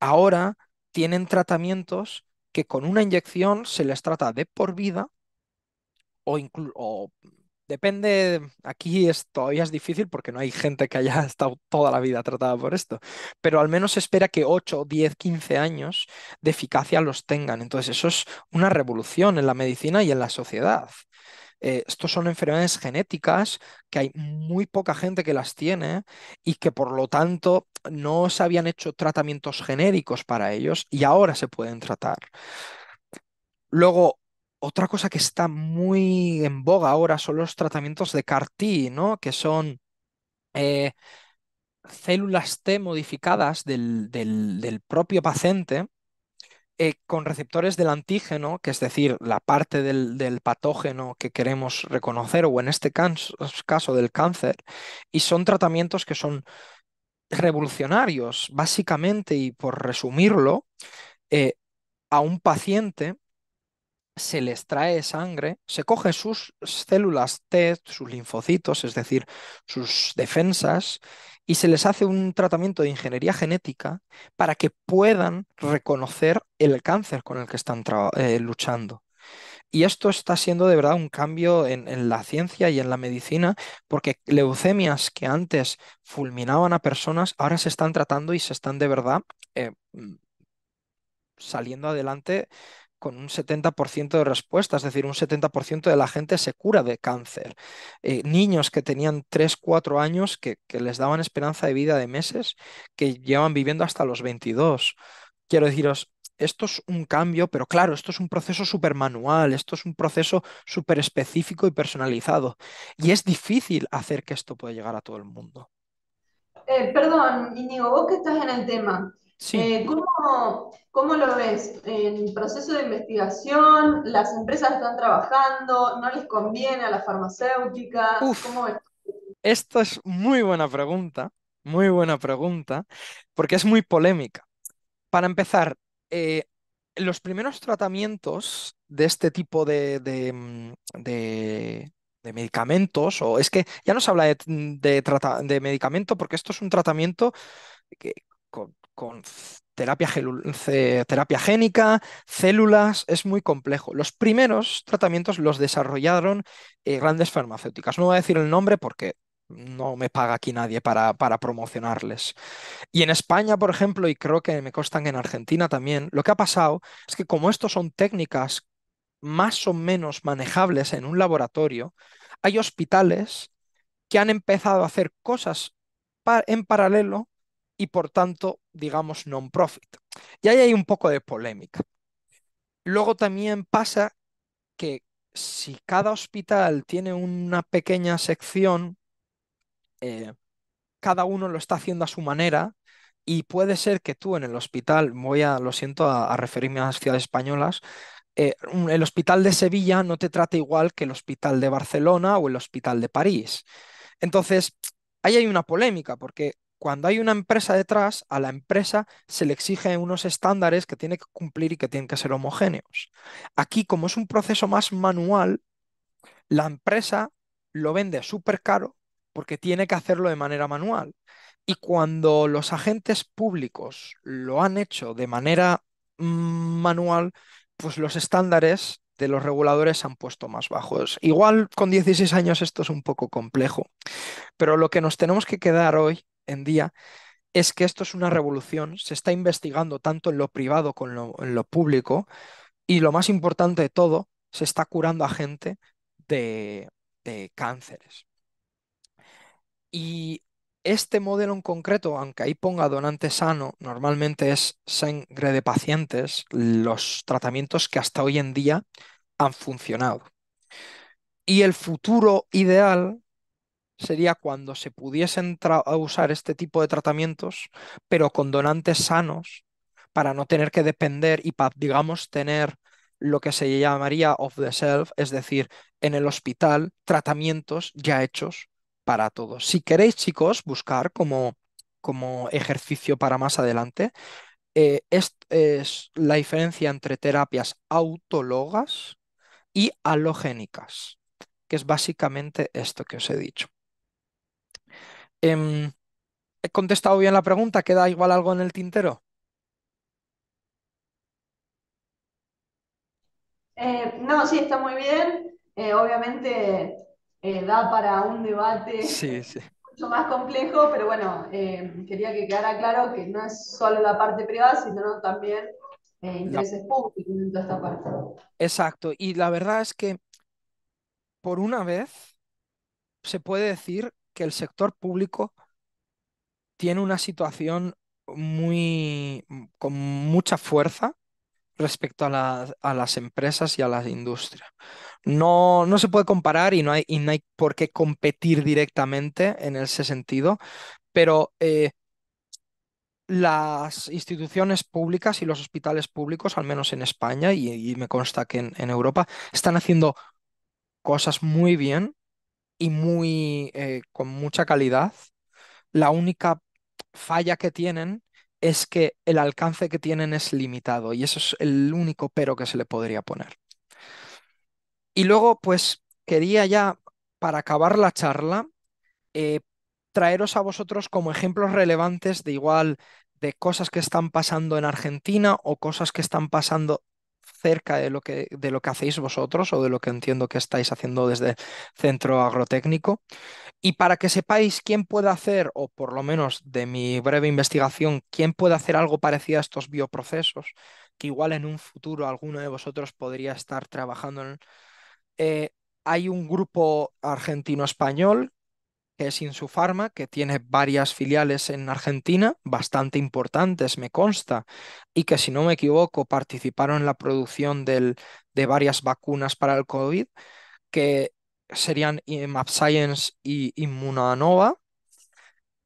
ahora tienen tratamientos que con una inyección se les trata de por vida o, o Depende, aquí todavía es difícil porque no hay gente que haya estado toda la vida tratada por esto, pero al menos se espera que 8, 10, 15 años de eficacia los tengan. Entonces eso es una revolución en la medicina y en la sociedad. Eh, estos son enfermedades genéticas que hay muy poca gente que las tiene y que por lo tanto no se habían hecho tratamientos genéricos para ellos y ahora se pueden tratar. Luego, otra cosa que está muy en boga ahora son los tratamientos de CAR-T, Que son eh, células T modificadas del, propio paciente eh, con receptores del antígeno, que es decir, la parte del, patógeno que queremos reconocer, o en este caso, del cáncer, y son tratamientos que son revolucionarios, básicamente, y por resumirlo, eh, a un paciente se les trae sangre, se coge sus células T, sus linfocitos, es decir, sus defensas, y se les hace un tratamiento de ingeniería genética para que puedan reconocer el cáncer con el que están eh, luchando. Y esto está siendo de verdad un cambio en, la ciencia y en la medicina, porque leucemias que antes fulminaban a personas, ahora se están tratando y se están de verdad eh, mm, saliendo adelante con un 70% de respuestas, es decir, un 70% de la gente se cura de cáncer. Eh, niños que tenían 3, 4 años, que, les daban esperanza de vida de meses, que llevan viviendo hasta los 22. Quiero deciros, esto es un cambio, pero claro, esto es un proceso súper manual, esto es un proceso súper específico y personalizado. Y es difícil hacer que esto pueda llegar a todo el mundo. Eh, perdón, Inigo, vos que estás en el tema. Eh, ¿cómo, lo ves? ¿En proceso de investigación? ¿Las empresas están trabajando? ¿No les conviene a las farmacéuticas? ¿Cómo ves? es muy buena pregunta, muy buena pregunta, porque es muy polémica. Para empezar, eh, los primeros tratamientos de este tipo mm, de, medicamentos, o es que ya no se habla de, de, de medicamento porque esto es un tratamiento que, con terapia, génica, células, es muy complejo. Los primeros tratamientos los desarrollaron eh, grandes farmacéuticas. No voy a decir el nombre porque no me paga aquí nadie para, para, promocionarles. Y en España, por ejemplo, y creo que me constan en Argentina también, lo que ha pasado es que como estos son técnicas más o menos manejables en un laboratorio, hay hospitales que han empezado a hacer cosas en paralelo y por tanto, digamos, non-profit. Y ahí hay un poco de polémica. Luego también pasa que si cada hospital tiene una pequeña sección, eh, cada uno lo está haciendo a su manera y puede ser que tú en el hospital, voy a, lo siento, a, referirme a las ciudades españolas, eh, el hospital de Sevilla no te trata igual que el hospital de Barcelona o el hospital de París. Entonces, ahí hay una polémica porque cuando hay una empresa detrás, a la empresa se le exigen unos estándares que tiene que cumplir y que tienen que ser homogéneos. Aquí, como es un proceso más manual, la empresa lo vende súper caro porque tiene que hacerlo de manera manual. Y cuando los agentes públicos lo han hecho de manera mm, manual, pues los estándares de los reguladores se han puesto más bajos. Igual con 16 años esto es un poco complejo, pero lo que nos tenemos que quedar hoy en día es que esto es una revolución, se está investigando tanto en lo privado como en lo, público y lo más importante de todo, se está curando a gente de, de cánceres. Y este modelo en concreto, aunque ahí ponga donante sano, normalmente es sangre de pacientes, los tratamientos que hasta hoy en día han funcionado. Y el futuro ideal sería cuando se pudiesen usar este tipo de tratamientos, pero con donantes sanos, para no tener que depender y para, digamos, tener lo que se llamaría of the self, es decir, en el hospital, tratamientos ya hechos para todos. Si queréis, chicos, buscar como, como ejercicio para más adelante, eh, es, es la diferencia entre terapias autólogas y halogénicas, que es básicamente esto que os he dicho. Em, ¿he contestado bien la pregunta? ¿Queda igual algo en el tintero? Eh, no, sí, está muy bien. Eh, obviamente eh, da para un debate mucho más complejo, pero bueno, em, quería que quedara claro que no es solo la parte privada, sino también intereses públicos en toda esta parte. exacto. Y la verdad es que por una vez se puede decir que el sector público tiene una situación muy con mucha fuerza respecto a, las empresas y a las industria. No, no se puede comparar y no, hay, y no hay por qué competir directamente en ese sentido, pero eh, las instituciones públicas y los hospitales públicos, al menos en España y, me consta que en Europa, están haciendo cosas muy bien y muy, eh, con mucha calidad. La única falla que tienen es que el alcance que tienen es limitado y eso es el único pero que se le podría poner. Y luego, pues quería ya, para acabar la charla, eh, traeros a vosotros como ejemplos relevantes de igual de cosas que están pasando en Argentina o cosas que están pasando cerca de lo que, de lo que hacéis vosotros o de lo que entiendo que estáis haciendo desde Centro Agrotécnico. Y para que sepáis quién puede hacer, o por lo menos de mi breve investigación, quién puede hacer algo parecido a estos bioprocesos, que igual en un futuro alguno de vosotros podría estar trabajando en... Eh, hay un grupo argentino-español que es Insufarma, que tiene varias filiales en Argentina, bastante importantes, me consta, y que si no me equivoco participaron en la producción de varias vacunas para el COVID, que serían MAPScience Science y Inmunanova.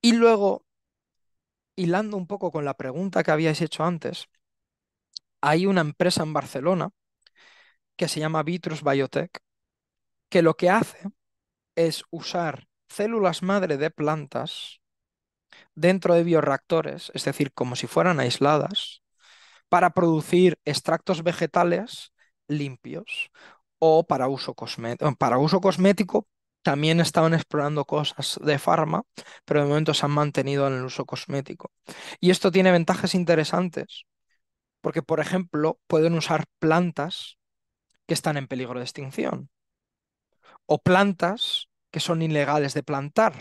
Y luego, hilando un poco con la pregunta que habíais hecho antes, hay una empresa en Barcelona que se llama Vitrus Biotech, que lo que hace es usar células madre de plantas dentro de bioreactores, es decir, como si fueran aisladas, para producir extractos vegetales limpios o para uso cosmético. Para uso cosmético también estaban explorando cosas de farma, pero de momento se han mantenido en el uso cosmético. Y esto tiene ventajas interesantes, porque, por ejemplo, pueden usar plantas que están en peligro de extinción o plantas que son ilegales de plantar,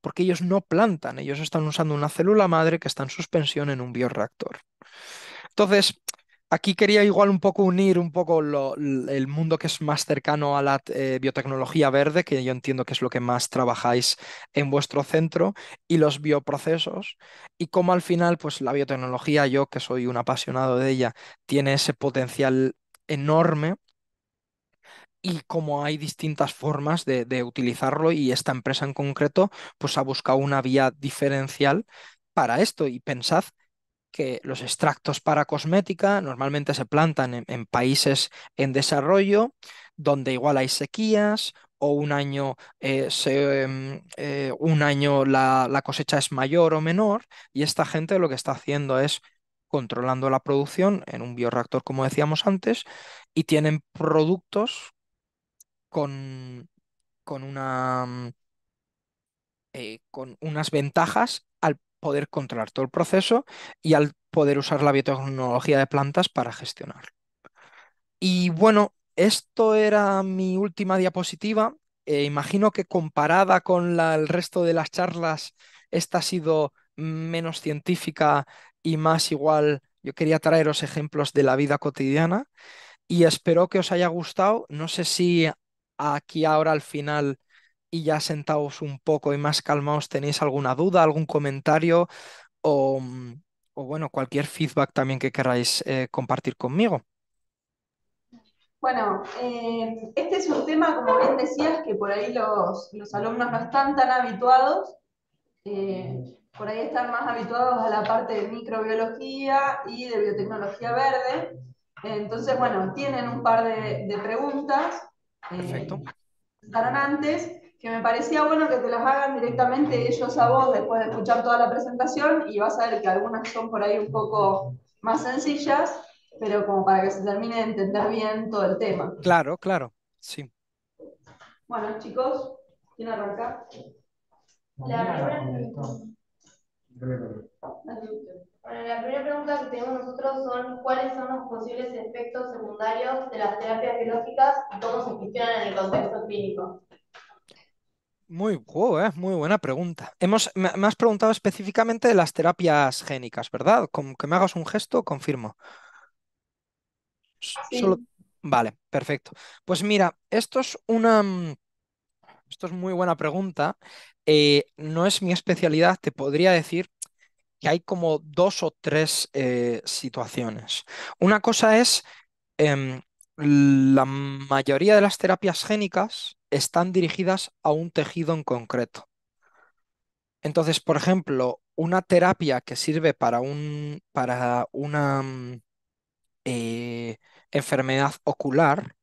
porque ellos no plantan, ellos están usando una célula madre que está en suspensión en un bioreactor. Entonces, aquí quería igual un poco unir un poco el mundo que es más cercano a la eh, biotecnología verde, que yo entiendo que es lo que más trabajáis en vuestro centro, y los bioprocesos, y cómo al final, pues la biotecnología, yo que soy un apasionado de ella, tiene ese potencial enorme y como hay distintas formas de, utilizarlo y esta empresa en concreto pues ha buscado una vía diferencial para esto y pensad que los extractos para cosmética normalmente se plantan en, países en desarrollo donde igual hay sequías o un año, eh, em, eh, un año la, la cosecha es mayor o menor y esta gente lo que está haciendo es controlando la producción en un bioreactor, como decíamos antes, y tienen productos con, una, mm, eh, con unas ventajas al poder controlar todo el proceso y al poder usar la biotecnología de plantas para gestionar Y bueno, esto era mi última diapositiva. Eh, imagino que comparada con la, el resto de las charlas, esta ha sido menos científica y más igual. Yo quería traeros ejemplos de la vida cotidiana y espero que os haya gustado. No sé si aquí ahora al final y ya sentaos un poco y más calmaos ¿tenéis alguna duda, algún comentario o, bueno, cualquier feedback también que queráis eh, compartir conmigo? Bueno, eh, este es un tema, como bien decías, que por ahí los, alumnos no están tan habituados, eh, por ahí están más habituados a la parte de microbiología y de biotecnología verde. Entonces, bueno, tienen un par de preguntas Perfecto. Eh, antes, que me parecía bueno que te las hagan directamente ellos a vos después de escuchar toda la presentación y vas a ver que algunas son por ahí un poco más sencillas, pero como para que se termine de entender bien todo el tema. Claro, claro, sí. Bueno, chicos, ¿quién arranca? Bueno, la primera pregunta que tenemos nosotros son cuáles son los posibles efectos secundarios de las terapias biológicas y cómo se gestionan en el contexto clínico. Muy, wow, eh, muy buena pregunta. Hemos, me, has preguntado específicamente de las terapias génicas, ¿verdad? Como que me hagas un gesto, confirmo. Vale, perfecto. Pues mira, esto es una... Mm, esto es muy buena pregunta. Eh, no es mi especialidad, te podría decir, que hay como dos o tres eh, situaciones. Una cosa es, em, la mayoría de las terapias génicas están dirigidas a un tejido en concreto. Entonces, por ejemplo, una terapia que sirve para, un, para una mm, eh, enfermedad ocular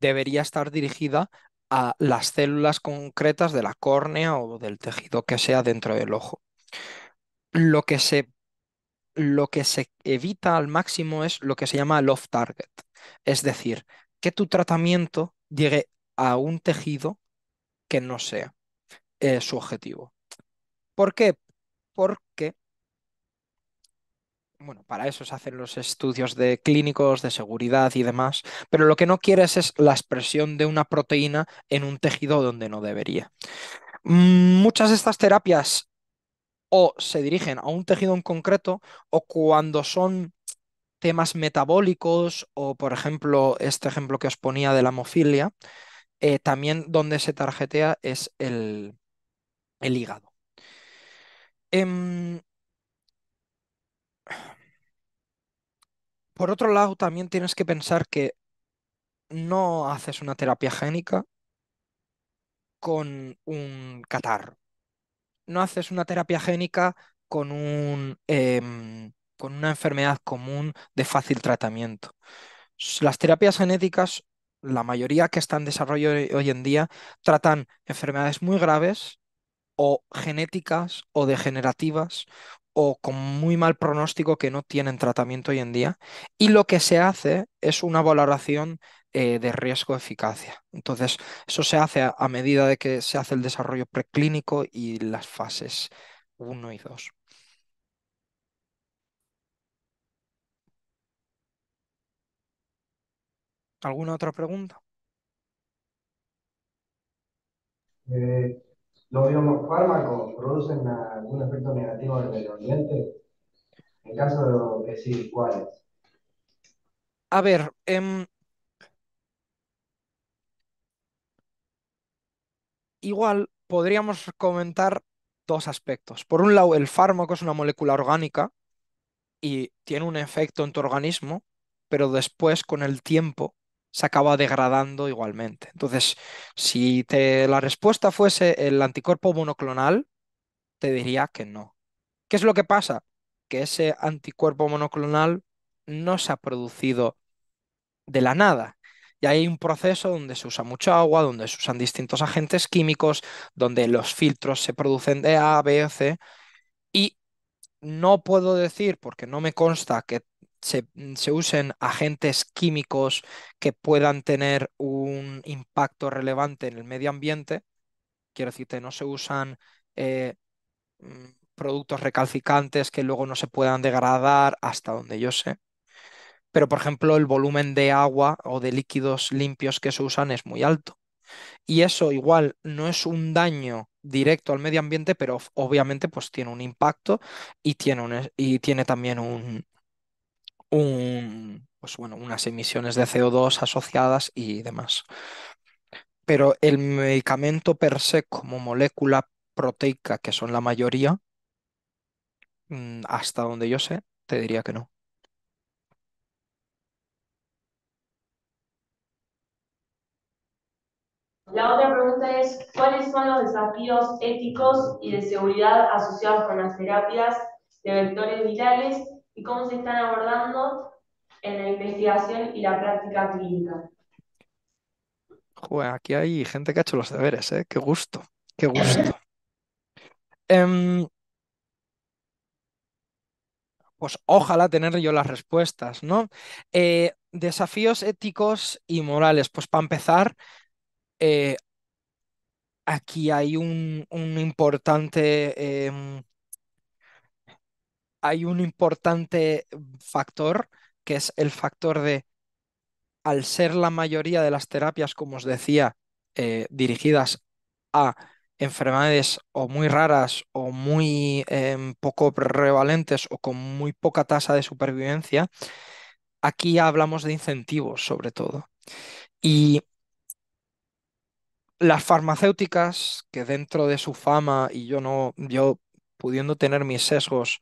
debería estar dirigida a las células concretas de la córnea o del tejido que sea dentro del ojo lo que se, lo que se evita al máximo es lo que se llama el off-target. Es decir, que tu tratamiento llegue a un tejido que no sea eh, su objetivo. ¿Por qué? Porque, bueno, para eso se hacen los estudios de clínicos, de seguridad y demás, pero lo que no quieres es la expresión de una proteína en un tejido donde no debería. Mm, muchas de estas terapias o se dirigen a un tejido en concreto o cuando son temas metabólicos o, por ejemplo, este ejemplo que os ponía de la hemofilia, eh, también donde se tarjetea es el, hígado. Em, por otro lado, también tienes que pensar que no haces una terapia génica con un catarro no haces una terapia génica con, un, em, con una enfermedad común de fácil tratamiento. Las terapias genéticas, la mayoría que está en desarrollo hoy en día, tratan enfermedades muy graves o genéticas o degenerativas o con muy mal pronóstico que no tienen tratamiento hoy en día. Y lo que se hace es una valoración eh, de riesgo-eficacia. Entonces, eso se hace a, medida de que se hace el desarrollo preclínico y las fases 1 y 2. ¿Alguna otra pregunta? Eh, ¿Los fármacos producen algún efecto negativo en el medio ambiente? En caso de que sí, ¿cuáles? A ver, eh, igual podríamos comentar dos aspectos. Por un lado, el fármaco es una molécula orgánica y tiene un efecto en tu organismo, pero después con el tiempo se acaba degradando igualmente. Entonces, si te, la respuesta fuese el anticuerpo monoclonal, te diría que no. ¿Qué es lo que pasa? Que ese anticuerpo monoclonal no se ha producido de la nada, hay un proceso donde se usa mucha agua, donde se usan distintos agentes químicos, donde los filtros se producen de A, B C. Y no puedo decir, porque no me consta que se, usen agentes químicos que puedan tener un impacto relevante en el medio ambiente. Quiero decirte, no se usan eh, mm, productos recalcicantes que luego no se puedan degradar, hasta donde yo sé pero por ejemplo el volumen de agua o de líquidos limpios que se usan es muy alto. Y eso igual no es un daño directo al medio ambiente, pero obviamente pues tiene un impacto y tiene, un, y tiene también un, pues bueno, unas emisiones de CO2 asociadas y demás. Pero el medicamento per se como molécula proteica, que son la mayoría, mm, hasta donde yo sé, te diría que no. La otra pregunta es, ¿cuáles son los desafíos éticos y de seguridad asociados con las terapias de vectores virales y cómo se están abordando en la investigación y la práctica clínica? Jue, aquí hay gente que ha hecho los deberes, ¿eh? Qué gusto, qué gusto. Em, pues ojalá tener yo las respuestas, ¿no? Eh, desafíos éticos y morales. Pues para empezar, eh, aquí hay un, importante, em, hay un importante factor que es el factor de, al ser la mayoría de las terapias, como os decía, eh, dirigidas a enfermedades o muy raras o muy em, poco prevalentes o con muy poca tasa de supervivencia, aquí hablamos de incentivos sobre todo. Y las farmacéuticas, que dentro de su fama, y yo no, yo pudiendo tener mis sesgos,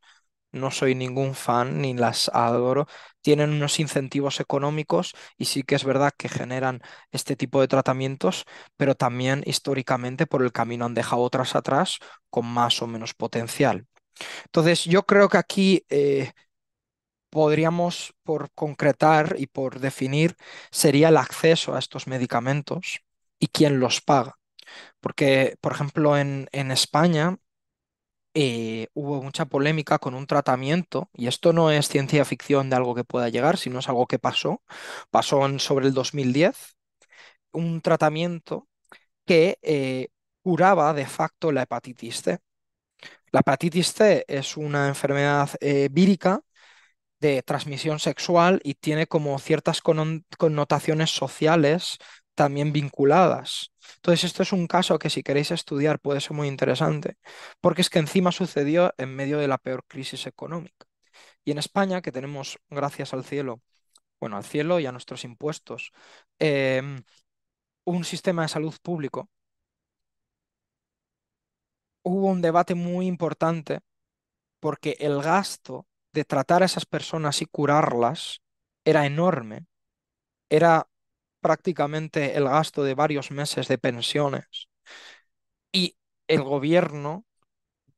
no soy ningún fan ni las adoro, tienen unos incentivos económicos y sí que es verdad que generan este tipo de tratamientos, pero también históricamente por el camino han dejado otras atrás con más o menos potencial. Entonces, yo creo que aquí eh, podríamos, por concretar y por definir, sería el acceso a estos medicamentos y quién los paga. Porque, por ejemplo, en, España eh, hubo mucha polémica con un tratamiento, y esto no es ciencia ficción de algo que pueda llegar, sino es algo que pasó, pasó sobre el 2010, un tratamiento que eh, curaba de facto la hepatitis C. La hepatitis C es una enfermedad eh, vírica de transmisión sexual y tiene como ciertas connotaciones sociales también vinculadas. Entonces, esto es un caso que si queréis estudiar puede ser muy interesante, porque es que encima sucedió en medio de la peor crisis económica. Y en España, que tenemos, gracias al cielo, bueno, al cielo y a nuestros impuestos, em, un sistema de salud público, hubo un debate muy importante porque el gasto de tratar a esas personas y curarlas era enorme, era prácticamente el gasto de varios meses de pensiones. Y el gobierno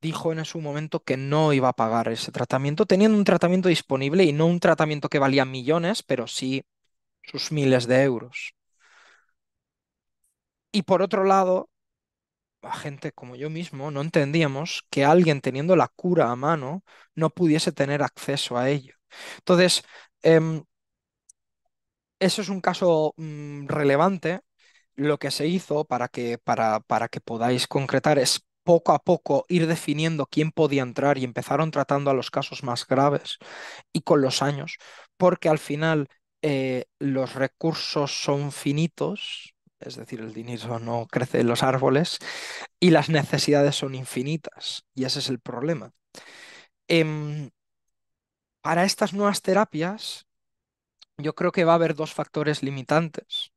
dijo en su momento que no iba a pagar ese tratamiento, teniendo un tratamiento disponible y no un tratamiento que valía millones, pero sí sus miles de euros. Y por otro lado, la gente como yo mismo no entendíamos que alguien teniendo la cura a mano no pudiese tener acceso a ello. Entonces, em, eso es un caso mm, relevante. Lo que se hizo para que, para, que podáis concretar es poco a poco ir definiendo quién podía entrar y empezaron tratando a los casos más graves y con los años, porque al final eh, los recursos son finitos, es decir, el dinero no crece en los árboles y las necesidades son infinitas y ese es el problema. Em, para estas nuevas terapias, yo creo que va a haber dos factores limitantes.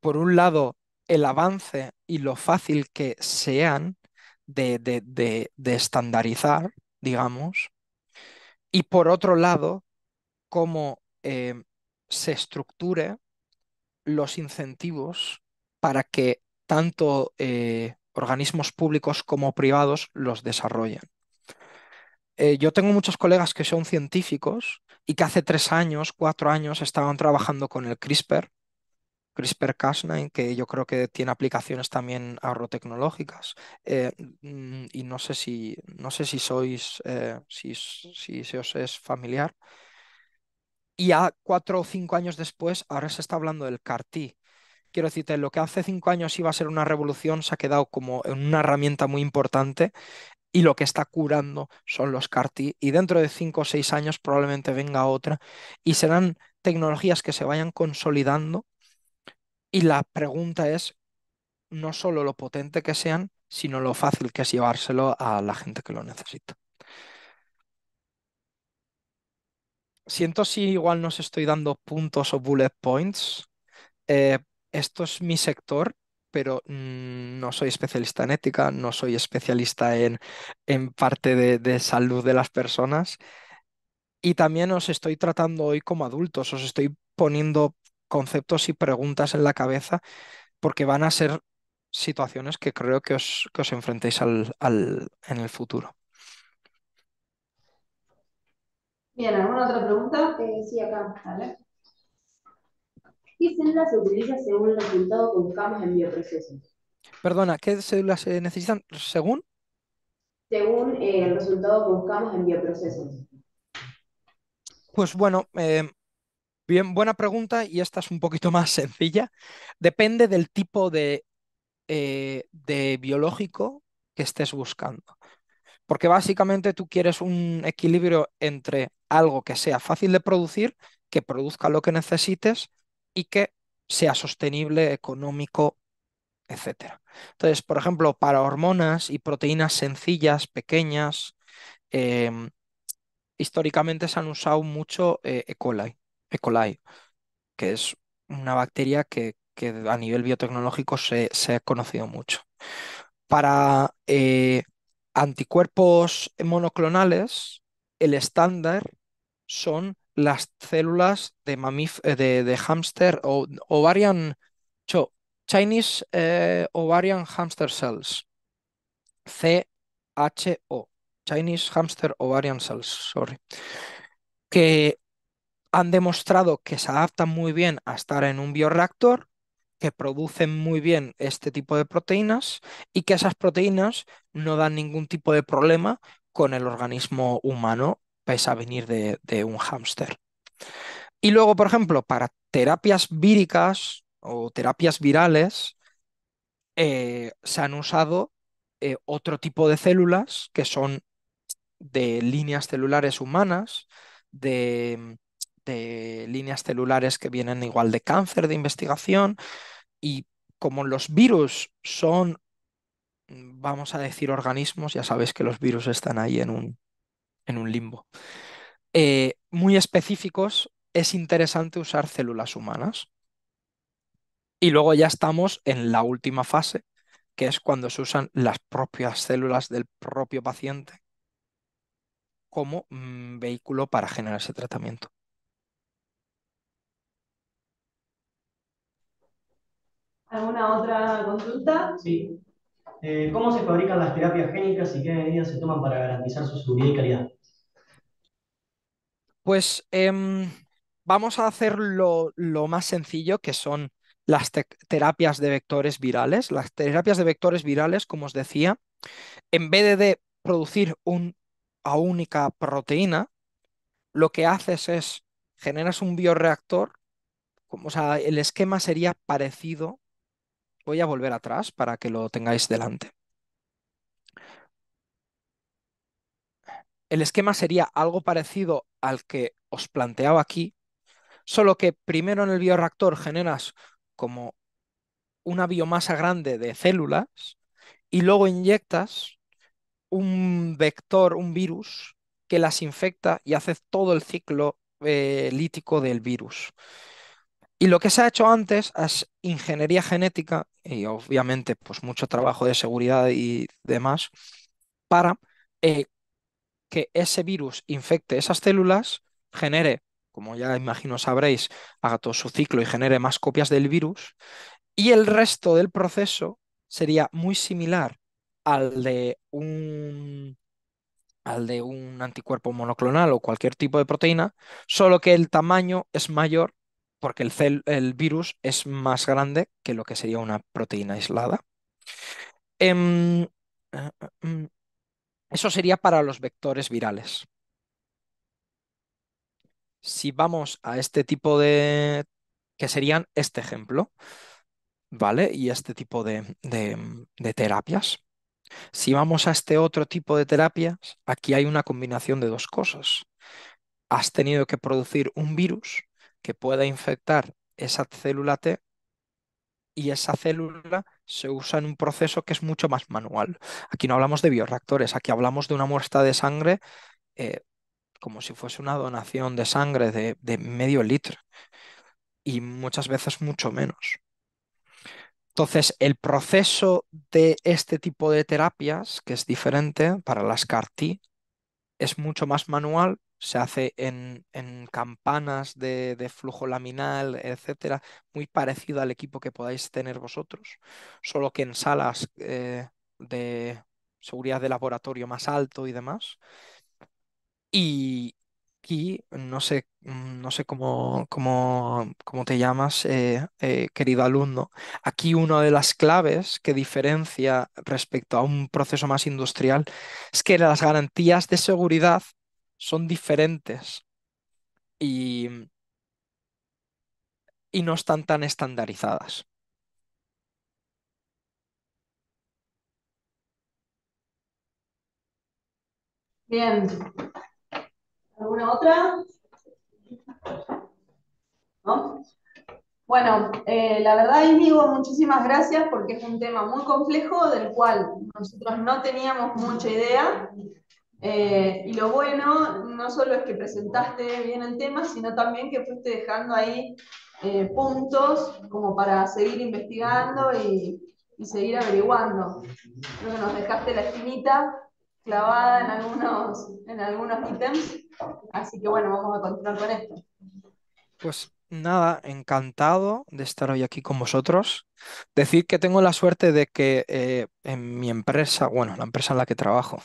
Por un lado, el avance y lo fácil que sean de, estandarizar, digamos. Y por otro lado, cómo eh, se estructure los incentivos para que tanto eh, organismos públicos como privados los desarrollen. Eh, yo tengo muchos colegas que son científicos y que hace tres años, cuatro años estaban trabajando con el CRISPR, CRISPR-Cas9, que yo creo que tiene aplicaciones también agrotecnológicas. Eh, mm, y no sé si, no sé si sois, eh, si, si os es familiar. Y a cuatro o cinco años después, ahora se está hablando del car Quiero decirte, lo que hace cinco años iba a ser una revolución se ha quedado como una herramienta muy importante y lo que está curando son los car y dentro de 5 o 6 años probablemente venga otra y serán tecnologías que se vayan consolidando y la pregunta es no solo lo potente que sean, sino lo fácil que es llevárselo a la gente que lo necesita. Siento si igual no os estoy dando puntos o bullet points. Eh, esto es mi sector pero mm, no soy especialista en ética, no soy especialista en, parte de, salud de las personas. Y también os estoy tratando hoy como adultos, os estoy poniendo conceptos y preguntas en la cabeza porque van a ser situaciones que creo que os, enfrentéis en el futuro. Bien, ¿alguna otra pregunta? Eh, sí, acá, ¿vale? ¿Qué células se utilizan según el resultado que buscamos en bioprocesos. Perdona, ¿qué células se eh, necesitan según? Según eh, el resultado que buscamos en bioprocesos. Pues bueno, eh, bien, buena pregunta y esta es un poquito más sencilla. Depende del tipo de, de biológico que estés buscando. Porque básicamente tú quieres un equilibrio entre algo que sea fácil de producir, que produzca lo que necesites, y que sea sostenible, económico, etc. Entonces, por ejemplo, para hormonas y proteínas sencillas, pequeñas, em, históricamente se han usado mucho eh, E. coli, E. coli, que es una bacteria que, a nivel biotecnológico se, ha conocido mucho. Para eh, anticuerpos monoclonales, el estándar son las células de, eh, de, hamster o ovarian, Chinese ovarian hamster cells, CHO, Chinese hamster eh, ovarian cells, sorry, que han demostrado que se adaptan muy bien a estar en un bioreactor, que producen muy bien este tipo de proteínas y que esas proteínas no dan ningún tipo de problema con el organismo humano vais a venir de, un hámster. Y luego, por ejemplo, para terapias víricas o terapias virales, eh, se han usado eh, otro tipo de células que son de líneas celulares humanas, de líneas celulares que vienen igual de cáncer de investigación y como los virus son, vamos a decir, organismos, ya sabéis que los virus están ahí en un, en un limbo. Eh, muy específicos, es interesante usar células humanas. Y luego ya estamos en la última fase, que es cuando se usan las propias células del propio paciente como mm, vehículo para generar ese tratamiento. ¿Alguna otra consulta? Sí. Eh, ¿Cómo se fabrican las terapias génicas y qué medidas se toman para garantizar su seguridad y calidad? Pues em, vamos a hacer lo, más sencillo, que son las terapias de vectores virales. Las terapias de vectores virales, como os decía, en vez de producir una única proteína, lo que haces es generas un bioreactor, o sea, el esquema sería parecido. Voy a volver atrás para que lo tengáis delante. El esquema sería algo parecido al que os planteaba aquí, solo que primero en el biorreactor generas como una biomasa grande de células y luego inyectas un vector, un virus que las infecta y hace todo el ciclo eh, lítico del virus. Y lo que se ha hecho antes es ingeniería genética y obviamente pues mucho trabajo de seguridad y demás para eh, que ese virus infecte esas células, genere, como ya imagino sabréis, haga todo su ciclo y genere más copias del virus, y el resto del proceso sería muy similar al de un al de un anticuerpo monoclonal o cualquier tipo de proteína, solo que el tamaño es mayor porque el, el virus es más grande que lo que sería una proteína aislada. Em, ah, ah, mm, eso sería para los vectores virales. Si vamos a este tipo de... que serían este ejemplo, ¿vale? Y este tipo de, de, terapias. Si vamos a este otro tipo de terapias, aquí hay una combinación de dos cosas. Has tenido que producir un virus que pueda infectar esa célula T y esa célula se usa en un proceso que es mucho más manual. Aquí no hablamos de biorreactores, aquí hablamos de una muestra de sangre eh, como si fuese una donación de sangre de, de medio litro y muchas veces mucho menos. Entonces, el proceso de este tipo de terapias, que es diferente para las CAR-T, es mucho más manual se hace en, campanas de, flujo laminal, etcétera, muy parecido al equipo que podáis tener vosotros, solo que en salas eh, de seguridad de laboratorio más alto y demás. Y, aquí, no sé, mm, no sé cómo, te llamas, eh, eh, querido alumno. Aquí una de las claves que diferencia respecto a un proceso más industrial es que las garantías de seguridad son diferentes y, no están tan estandarizadas. Bien. ¿Alguna otra? Bueno, eh, la verdad, Inigo, muchísimas gracias porque es un tema muy complejo del cual nosotros no teníamos mucha idea. Eh, y lo bueno, no solo es que presentaste bien el tema, sino también que fuiste dejando ahí eh, puntos como para seguir investigando y, seguir averiguando. Creo que nos dejaste la esquinita clavada en algunos, en algunos ítems, así que bueno, vamos a continuar con esto. Pues Nada, encantado de estar hoy aquí con vosotros. Decir que tengo la suerte de que eh, en mi empresa, bueno, la empresa en la que trabajo,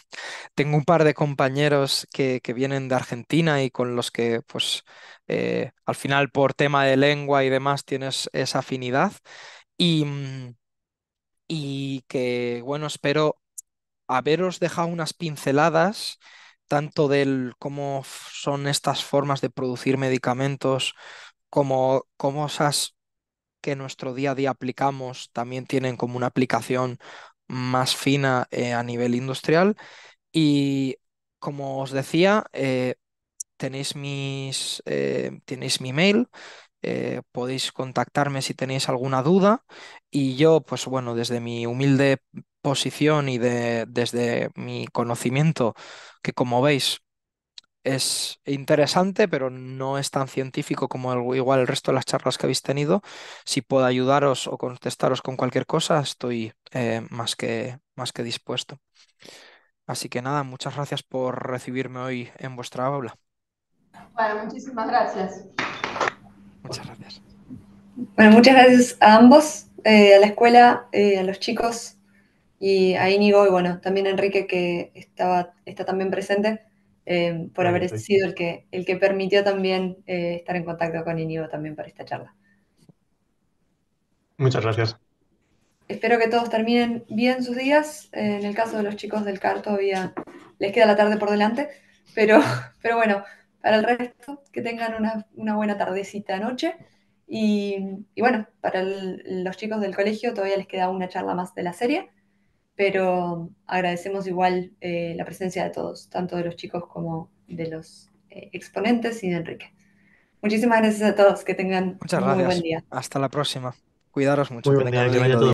tengo un par de compañeros que, vienen de Argentina y con los que, pues, eh, al final por tema de lengua y demás tienes esa afinidad. Y, mm, y que, bueno, espero haberos dejado unas pinceladas tanto del cómo son estas formas de producir medicamentos como, cosas que nuestro día a día aplicamos también tienen como una aplicación más fina eh, a nivel industrial. Y como os decía, eh, tenéis, mis, eh, tenéis mi mail, podéis contactarme si tenéis alguna duda y yo, pues bueno, desde mi humilde posición y de, desde mi conocimiento, que como veis es interesante, pero no es tan científico como el, igual el resto de las charlas que habéis tenido. Si puedo ayudaros o contestaros con cualquier cosa, estoy eh, más, que, más que dispuesto. Así que nada, muchas gracias por recibirme hoy en vuestra aula. Bueno, muchísimas gracias. Muchas gracias. Bueno, muchas gracias a ambos, eh, a la escuela, eh, a los chicos y a Íñigo y bueno, también a Enrique que estaba, está también presente. Eh, por haber sido el que, el que permitió también eh, estar en contacto con Inigo también para esta charla. Muchas gracias. Espero que todos terminen bien sus días. Eh, en el caso de los chicos del CAR todavía les queda la tarde por delante, pero, pero bueno, para el resto que tengan una, una buena tardecita noche. Y, y bueno, para los chicos del colegio todavía les queda una charla más de la serie pero agradecemos igual eh, la presencia de todos, tanto de los chicos como de los eh, exponentes y de Enrique. Muchísimas gracias a todos, que tengan un muy buen día. Hasta la próxima. Cuidaros mucho. Muy todos.